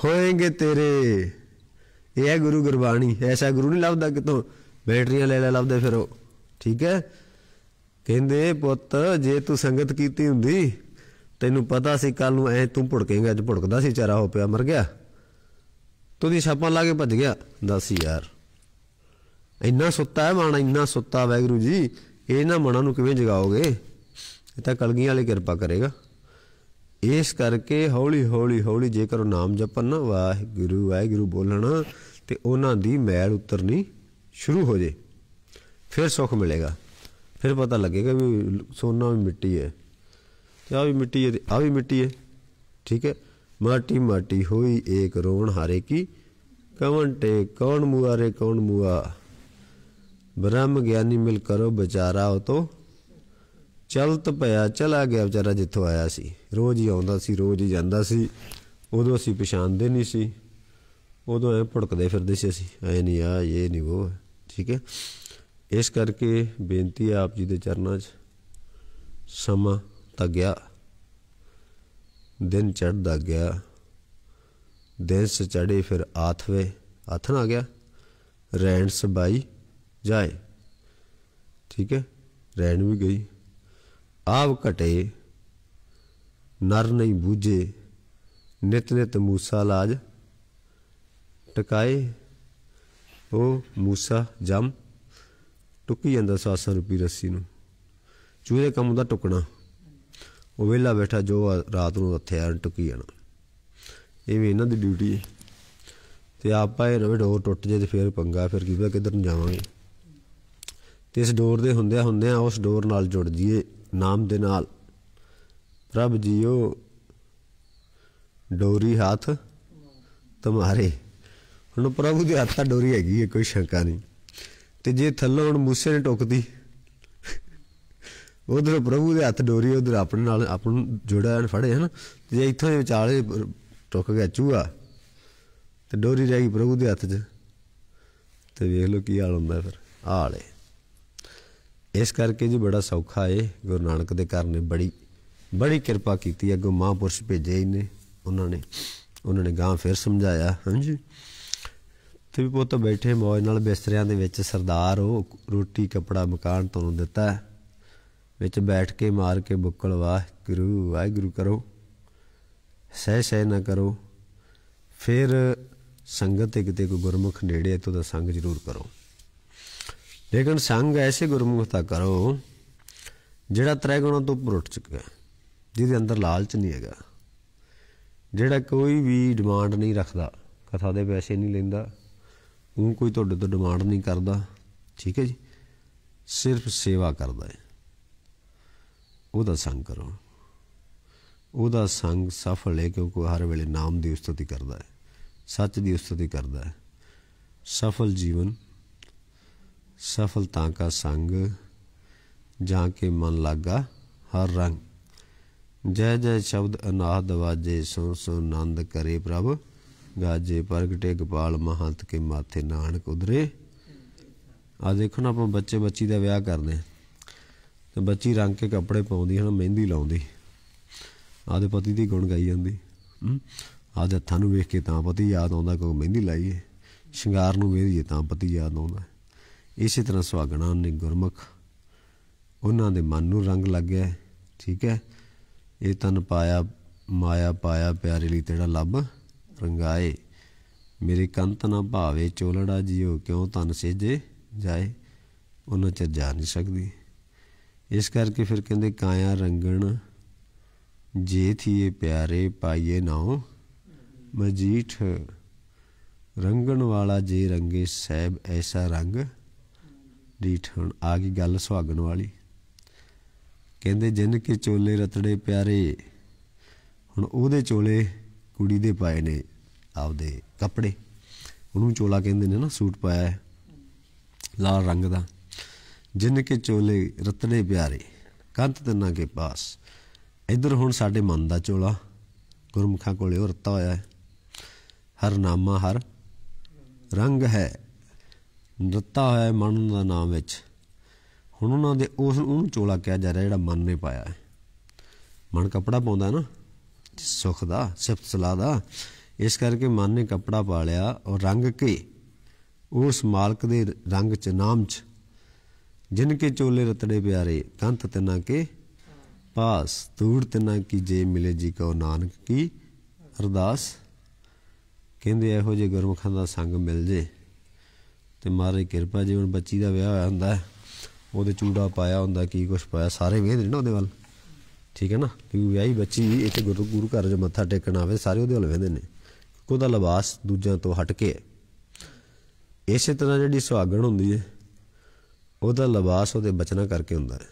ਹੋਏਗੇ ਤੇਰੇ ਇਹ ਹੈ ਗੁਰੂ ਗੁਰਬਾਣੀ ਐਸਾ ਗੁਰੂ ਨਹੀਂ ਲੱਭਦਾ ਕਿਤੋਂ ਬੈਟਰੀਆਂ ਲੈ ਲੈ ਲੱਭਦੇ ਫਿਰੋ ਠੀਕ ਹੈ ਕਹਿੰਦੇ ਪੁੱਤ ਜੇ ਤੂੰ ਸੰਗਤ ਕੀਤੀ ਹੁੰਦੀ ਤੈਨੂੰ ਪਤਾ ਸੀ ਕੱਲ ਨੂੰ ਐ ਤੂੰ ਭੁੜਕੇਂਗਾ ਅੱਜ ਭੁੜਕਦਾ ਸੀ ਚਾਰਾ ਹੋ ਪਿਆ ਮਰ ਗਿਆ ਤੂੰ ਦੀ ਛਾਪਾਂ ਲਾ ਕੇ ਭੱਜ ਗਿਆ ਦੱਸ ਯਾਰ ਇੰਨਾ ਸੁੱਤਾ ਹੈ ਮਾਣਾ ਇੰਨਾ ਸੁੱਤਾ ਵੈਗਰੂ ਜੀ ਇਹਨਾਂ ਨਾ ਮਨਾਂ ਨੂੰ ਕਿਵੇਂ ਜਗਾਓਗੇ ਇਹ ਤਾਂ ਕਲਗੀਆਂ ਵਾਲੇ ਕਿਰਪਾ ਕਰੇਗਾ ਇਸ ਕਰਕੇ ਹੌਲੀ ਹੌਲੀ ਹੌਲੀ ਜੇਕਰ ਨਾਮ ਜਪਨ ਨਾ ਵਾਹਿਗੁਰੂ ਵਾਹਿਗੁਰੂ ਬੋਲਣਾ ਤੇ ਉਹਨਾਂ ਦੀ ਮੈਲ ਉਤਰਨੀ ਸ਼ੁਰੂ ਹੋ ਜੇ ਫਿਰ ਸੁੱਖ ਮਿਲੇਗਾ ਫਿਰ ਪਤਾ ਲੱਗੇਗਾ ਵੀ ਸੋਨਾ ਵੀ ਮਿੱਟੀ ਹੈ ਤੇ ਆ ਵੀ ਮਿੱਟੀ ਹੈ ਆ ਵੀ ਮਿੱਟੀ ਹੈ ਠੀਕ ਹੈ ਮਾਟੀ ਮਾਟੀ ਹੋਈ ਏਕ ਰੋਣ ਹਾਰੇ ਕੀ ਕਵਨ ਟੇ ਕੌਣ ਰੇ ਕੌਣ ਮੂਆ ਬ੍ਰਹਮ ਗਿਆਨੀ ਮਿਲ ਕਰੋ ਵਿਚਾਰਾ ਹੋ ਤੋ ਚਲ ਪਿਆ ਚਲਾ ਗਿਆ ਵਿਚਾਰਾ ਜਿੱਥੋਂ ਆਇਆ ਸੀ ਰੋਜ਼ ਹੀ ਆਉਂਦਾ ਸੀ ਰੋਜ਼ ਹੀ ਜਾਂਦਾ ਸੀ ਉਦੋਂ ਅਸੀਂ ਪਛਾਣਦੇ ਨਹੀਂ ਸੀ ਉਦੋਂ ਐ ਭੜਕਦੇ ਫਿਰਦੇ ਸੀ ਅਸੀਂ ਐ ਨਹੀਂ ਆ ਇਹ ਨਹੀਂ ਉਹ ਠੀਕ ਹੈ ਇਸ ਕਰਕੇ ਬੇਨਤੀ ਹੈ ਆਪ ਜੀ ਦੇ ਚਰਨਾਂ 'ਚ ਸਮਾਂ ਤਾਂ ਗਿਆ ਦਿਨ ਚੜਦਾ ਗਿਆ ਦਿਨ ਸ ਚੜੇ ਫਿਰ ਆਥਵੇ ਆਥਨ ਆ ਗਿਆ ਰੈਣ ਸਬਾਈ ਜਾਏ ਠੀਕ ਹੈ ਰੈਣ ਵੀ ਗਈ ਆਵ ਘਟੇ ਨਰ ਨਹੀਂ ਬੂਝੇ ਨਿਤ ਨਿਤ ਮੂਸਾ ਲਾਜ ਟਕਾਏ ਉਹ ਮੂਸਾ ਜਮ ਟੁੱਕੀ ਜਾਂਦਾ 700 ਰੁਪਏ ਰੱਸੀ ਨੂੰ ਚੂਹੇ ਕੰਮ ਦਾ ਟੁਕਣਾ ਉਹ ਵੇਲਾ ਬੈਠਾ ਜੋ ਰਾਤ ਨੂੰ ਉੱਥੇ ਆਣ ਟੁੱਕੀ ਜਾਣਾ ਇਹ ਵੀ ਇਹਨਾਂ ਦੀ ਡਿਊਟੀ ਹੈ ਤੇ ਆਪਾਂ ਇਹ ਰਵੇ ਡੋਰ ਟੁੱਟ ਜੇ ਤੇ ਫੇਰ ਪੰਗਾ ਫਿਰ ਕਿਵੇਂ ਕਿੱਧਰ ਜਾਵਾਂਗੇ ਤੇ ਇਸ ਡੋਰ ਦੇ ਹੁੰਦਿਆਂ ਹੁੰਦਿਆਂ ਉਸ ਡੋਰ ਨਾਲ ਜੁੜ ਜੀਏ ਨਾਮ ਦੇ ਨਾਲ ਪ੍ਰਭ ਜੀਓ ਡੋਰੀ ਹੱਥ ਤੁਹਾਰੇ ਹੁਣ ਪ੍ਰਭੂ ਦੇ ਹੱਥਾਂ ਡੋਰੀ ਹੈਗੀ ਹੈ ਕੋਈ ਸ਼ੰਕਾ ਨਹੀਂ ਤੇ ਜੇ ਥੱਲੋਂ ਹੁਣ ਮੂਸੇ ਨੇ ਟੋਕਦੀ ਉਧਰ ਪ੍ਰਭੂ ਦੇ ਹੱਥ ਡੋਰੀ ਉਧਰ ਆਪਣੇ ਨਾਲ ਜੋੜਿਆ ਜੋੜਾ ਫੜੇ ਹਨ ਤੇ ਜੇ ਇੱਥੋਂ ਵਿਚਾਲੇ ਟੁੱਕ ਗਿਆ ਚੂਹਾ ਤੇ ਡੋਰੀ ਰਹਿ ਗਈ ਪ੍ਰਭੂ ਦੇ ਹੱਥ 'ਚ ਤੇ ਵੇਖ ਲਓ ਕੀ ਹਾਲ ਹੁੰਦਾ ਫਿਰ ਹਾਲੇ ਇਸ ਕਰਕੇ ਜੀ ਬੜਾ ਸੌਖਾ ਏ ਗੁਰੂ ਨਾਨਕ ਦੇ ਘਰ ਨੇ ਬੜੀ ਬੜੀ ਕਿਰਪਾ ਕੀਤੀ ਅੱਗੋਂ ਮਹਾਪੁਰਸ਼ ਭੇਜੇ ਇਹਨੇ ਉਹਨਾਂ ਨੇ ਉਹਨਾਂ ਨੇ ਗਾਂ ਫਿਰ ਸਮਝਾਇਆ ਹਾਂਜੀ ਤੇ ਵੀ ਪੁੱਤ ਬੈਠੇ ਮੌਜ ਨਾਲ ਬਿਸਤਰਿਆਂ ਦੇ ਵਿੱਚ ਸਰਦਾਰ ਉਹ ਰੋਟੀ ਕਪੜਾ ਮਕਾਨ ਤੁਹਾਨੂੰ ਦਿੱਤਾ ਵਿੱਚ ਬੈਠ ਕੇ ਮਾਰ ਕੇ ਬੁੱਕਲ ਵਾਹ ਗੁਰੂ ਵਾਹਿਗੁਰੂ ਕਰੋ ਸਹਿ ਸਹਿ ਨਾ ਕਰੋ ਫਿਰ ਸੰਗਤ ਤੇ ਕਿਤੇ ਕੋਈ ਗੁਰਮੁਖ ਨੇੜੇ ਤੋਂ ਦਾ ਸੰਗ ਜ਼ਰੂਰ ਕਰੋ ਲੇਕਿਨ ਸੰਗ ਐਸੇ ਗੁਰਮੁਖਤਾ ਕਰੋ ਜਿਹੜਾ ਤ੍ਰੈਗੁਣਾਂ ਤੋਂ ਉੱਪਰ ਉੱਠ ਚੁੱਕਾ ਜਿਹਦੇ ਅੰਦਰ ਲਾਲਚ ਨਹੀਂ ਹੈਗਾ ਜਿਹੜਾ ਕੋਈ ਵੀ ਡਿਮਾਂਡ ਨਹੀਂ ਰੱਖਦਾ ਕਥਾ ਦੇ ਪੈਸੇ ਨਹੀਂ ਲੈਂਦਾ ਉਹ ਕੋਈ ਤੁਹਾਡੇ ਤੋਂ ਡਿਮਾਂਡ ਨਹੀਂ ਕਰਦਾ ਠੀਕ ਹੈ ਜੀ ਸਿਰਫ ਸੇਵਾ ਕਰਦਾ ਹੈ ਉਹਦਾ ਸੰਗ ਕਰੋ ਉਹਦਾ ਸੰਗ ਸਫਲ ਹੈ ਕਿਉਂਕਿ ਹਰ ਵੇਲੇ ਨਾਮ ਦੀ ਉਸਤਤੀ ਕਰਦਾ ਹੈ ਸੱਚ ਦੀ ਉਸਤਤੀ ਕਰਦਾ ਹੈ ਸਫਲ ਜੀਵਨ ਸਫਲਤਾ ਕਾ ਸੰਗ ਜਾਂ ਕੇ ਮਨ ਲਾਗਾ ਹਰ ਰੰਗ ਜੈ ਜੈ ਸ਼ਬਦ ਅਨਾਦ ਵਾਜੇ ਸੁਣ ਸੁਣ ਆਨੰਦ ਕਰੇ ਪ੍ਰਭ ਗਾਜੇ ਪ੍ਰਗਟੇ ਗਪਾਲ ਮਹੰਤ ਕੇ ਮਾਥੇ ਨਾਨਕ ਉਦਰੇ ਆ ਦੇਖੋ ਨਾ ਆਪਾਂ ਬੱਚੇ ਬੱਚੀ ਦਾ ਵਿਆਹ ਕਰਦੇ ਤੇ ਬੱਚੀ ਰੰਗ ਕੇ ਕੱਪੜੇ ਪਾਉਂਦੀ ਹਨ ਮਹਿੰਦੀ ਲਾਉਂਦੀ ਆਦੇ ਪਤੀ ਦੀ ਗੁਣ ਗਾਈ ਜਾਂਦੀ ਆਦੇ ਹੱਥਾਂ ਨੂੰ ਵੇਖ ਕੇ ਤਾਂ ਪਤੀ ਯਾਦ ਆਉਂਦਾ ਕੋਈ ਮਹਿੰਦੀ ਲਾਈਏ ਸ਼ਿੰਗਾਰ ਨੂੰ ਵੇਖੀਏ ਤਾਂ ਪਤੀ ਯਾਦ ਆਉਂਦਾ ਇਸੇ ਤਰ੍ਹਾਂ ਸੁਹਾਗਣਾ ਨੇ ਗੁਰਮੁਖ ਉਹਨਾਂ ਦੇ ਮਨ ਨੂੰ ਰੰਗ ਲੱਗਿਆ ਠੀਕ ਹੈ ਇਹ ਤਨ ਪਾਇਆ ਮਾਇਆ ਪਾਇਆ ਪਿਆਰੇ ਲਈ ਤੇੜਾ ਲੱਭ ਰੰਗਾਏ ਮੇਰੇ ਕੰਤ ਨਾ ਭਾਵੇ ਚੋਲੜਾ ਜਿਉ ਕਿਉਂ ਤਨ ਸੇਜੇ ਜਾਏ ਉਹਨਾਂ ਚ ਜਾ ਨਹੀਂ ਸਕਦੀ ਇਸ ਕਰਕੇ ਫਿਰ ਕਹਿੰਦੇ ਕਾਇਆ ਰੰਗਣ ਜੇ ਥੀਏ ਪਿਆਰੇ ਪਾਈਏ ਨਾਉ ਮਜੀਠ ਰੰਗਣ ਵਾਲਾ ਜੇ ਰੰਗੇ ਸਹਿਬ ਐਸਾ ਰੰਗ ਹੁਣ ਆ ਗਈ ਗੱਲ ਸੁਹਾਗਣ ਵਾਲੀ ਕਹਿੰਦੇ ਜਿੰਨ ਕੇ ਚੋਲੇ ਰਤੜੇ ਪਿਆਰੇ ਹੁਣ ਉਹਦੇ ਚੋਲੇ ਕੁੜੀ ਦੇ ਪਾਏ ਨੇ ਆਪਦੇ ਕੱਪੜੇ ਉਹਨੂੰ ਚੋਲਾ ਕਹਿੰਦੇ ਨੇ ਨਾ ਸੂਟ ਪਾਇਆ ਲਾਲ ਰੰਗ ਦਾ ਜਿੰਨ ਕੇ ਚੋਲੇ ਰਤੜੇ ਪਿਆਰੇ ਕੰਤ ਤੰਨਾ ਕੇ ਪਾਸ ਇੱਧਰ ਹੁਣ ਸਾਡੇ ਮਨ ਦਾ ਚੋਲਾ ਗੁਰਮੁਖਾਂ ਕੋਲੇ ਉਹ ਰੱਤਾ ਹੋਇਆ ਹੈ ਹਰ ਨਾਮਾ ਹਰ ਰੰਗ ਹੈ ਦਿੱਤਾ ਹੈ ਮਨ ਦਾ ਨਾਮ ਵਿੱਚ ਹੁਣ ਉਹਨਾਂ ਦੇ ਉਸ ਨੂੰ ਚੋਲਾ ਕਿਹਾ ਜਾ ਰਿਹਾ ਜਿਹੜਾ ਮਨ ਨੇ ਪਾਇਆ ਹੈ ਮਨ ਕਪੜਾ ਪਾਉਂਦਾ ਨਾ ਸੁਖ ਦਾ ਸਿਫਤ ਸਲਾਹ ਦਾ ਇਸ ਕਰਕੇ ਮਨ ਨੇ ਕਪੜਾ ਪਾ ਲਿਆ ਔਰ ਰੰਗ ਕੇ ਉਸ ਮਾਲਕ ਦੇ ਰੰਗ ਚ ਨਾਮ ਚ ਜਿਨ ਕੇ ਚੋਲੇ ਰਤੜੇ ਪਿਆਰੇ ਤੰਤ ਤਿਨਾ ਕੇ ਪਾਸ ਤੂੜ ਤਿਨਾ ਕੀ ਜੇ ਮਿਲੇ ਜੀ ਕੋ ਨਾਨਕ ਕੀ ਅਰਦਾਸ ਕਹਿੰਦੇ ਇਹੋ ਜੇ ਗੁਰਮੁਖਾਂ ਦਾ ਸੰਗ ਮਿਲ ਜੇ ਤੇ ਮਾਰੇ ਕਿਰਪਾ ਜੇ ਹੁਣ ਬੱਚੀ ਦਾ ਵਿਆਹ ਹੋਇਆ ਹੁੰਦਾ ਉਹਦੇ ਚੂੜਾ ਪਾਇਆ ਹੁੰਦਾ ਕੀ ਕੁਛ ਪਾਇਆ ਸਾਰੇ ਵੇਖਦੇ ਨੇ ਉਹਦੇ ਵੱਲ ਠੀਕ ਹੈ ਨਾ ਕਿ ਵਿਆਹੀ ਬੱਚੀ ਇੱਥੇ ਗੁਰੂ ਗੁਰੂ ਘਰ 'ਚ ਮੱਥਾ ਟੇਕਣ ਆਵੇ ਸਾਰੇ ਉਹਦੇ ਵੱਲ ਵੇਖਦੇ ਨੇ ਕੋਦਾ ਲਿਬਾਸ ਦੂਜਿਆਂ ਤੋਂ ਹਟ ਕੇ ਇਸੇ ਤਰ੍ਹਾਂ ਜਿਹੜੀ ਸੁਹਾਗਣ ਹੁੰਦੀ ਹੈ ਉਹਦਾ ਲਿਬਾਸ ਉਹਦੇ ਬਚਨਾ ਕਰਕੇ ਹੁੰਦਾ ਹੈ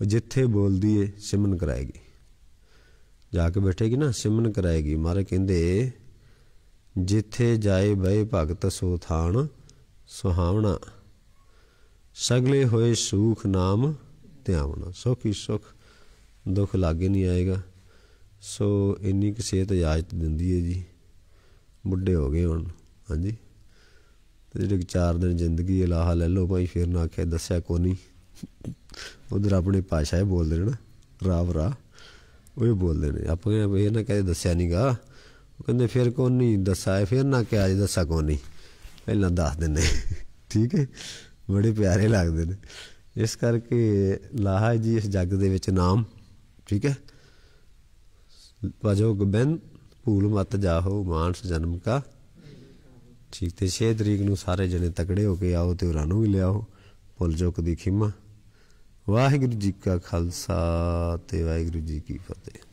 ਉਹ ਜਿੱਥੇ ਬੋਲਦੀ ਹੈ ਸਿਮਨ ਕਰਾਏਗੀ ਜਾ ਕੇ ਬੈਠੇਗੀ ਨਾ ਸਿਮਨ ਕਰਾਏਗੀ ਮਾਰੇ ਕਹਿੰਦੇ ਜਿੱਥੇ ਜਾਏ ਬਏ ਭਗਤ ਸੋ ਥਾਣ ਸੁਹਾਵਣਾ ਸਗਲੇ ਹੋਏ ਸੁਖ ਨਾਮ ਧਿਆਵਣਾ ਸੋਖੀ ਸੁਖ ਦੁਖ ਲਾਗੇ ਨਹੀਂ ਆਏਗਾ ਸੋ ਇੰਨੀ ਕਿ ਸਿਹਤ ਇਜਾਜ਼ਤ ਦਿੰਦੀ ਹੈ ਜੀ ਬੁੱਢੇ ਹੋ ਗਏ ਹੁਣ ਹਾਂਜੀ ਤੇ ਜਿਹੜੇ ਚਾਰ ਦਿਨ ਜ਼ਿੰਦਗੀ ਇਲਾਹਾ ਲੈ ਲਓ ਭਾਈ ਫਿਰ ਨਾ ਆਖਿਆ ਦੱਸਿਆ ਕੋ ਨਹੀਂ ਉਧਰ ਆਪਣੀ ਭਾਸ਼ਾ ਹੀ ਬੋਲਦੇ ਨੇ ਨਾ ਰਾਵ ਰਾ ਉਹ ਹੀ ਬੋਲਦੇ ਨੇ ਆਪਾਂ ਇਹ ਨਾ ਕਹੇ ਦੱਸਿਆ ਨਹੀਂਗਾ ਕਹਿੰਦੇ ਫਿਰ ਕੋ ਨਹੀਂ ਦੱਸਾਏ ਫਿਰ ਨਾ ਕਿ ਅੱਜ ਦੱਸਾ ਕੋ ਨਹੀਂ ਪਹਿਲਾਂ ਦੱਸ ਦਿੰਨੇ ਠੀਕ ਹੈ ਬੜੇ ਪਿਆਰੇ ਲੱਗਦੇ ਨੇ ਇਸ ਕਰਕੇ ਲਾਹਾ ਜੀ ਇਸ ਜੱਗ ਦੇ ਵਿੱਚ ਨਾਮ ਠੀਕ ਹੈ ਵਾਜੋ ਗਬਨ ਭੂਲ ਮਤ ਜਾਹੋ ਮਾਨਸ ਜਨਮ ਕਾ ਠੀਕ ਤੇ 6 ਤਰੀਕ ਨੂੰ ਸਾਰੇ ਜਣੇ ਤਕੜੇ ਹੋ ਕੇ ਆਓ ਤੇ ਉਹਨਾਂ ਨੂੰ ਵੀ ਲਿਆਓ ਭੁੱਲ ਜੋ ਕਦੀ ਖਿਮਾ ਵਾਹਿਗੁਰੂ ਜੀ ਕਾ ਖਾਲਸਾ ਤੇ ਵਾਹਿਗੁਰੂ ਜੀ ਕੀ ਫਤਿਹ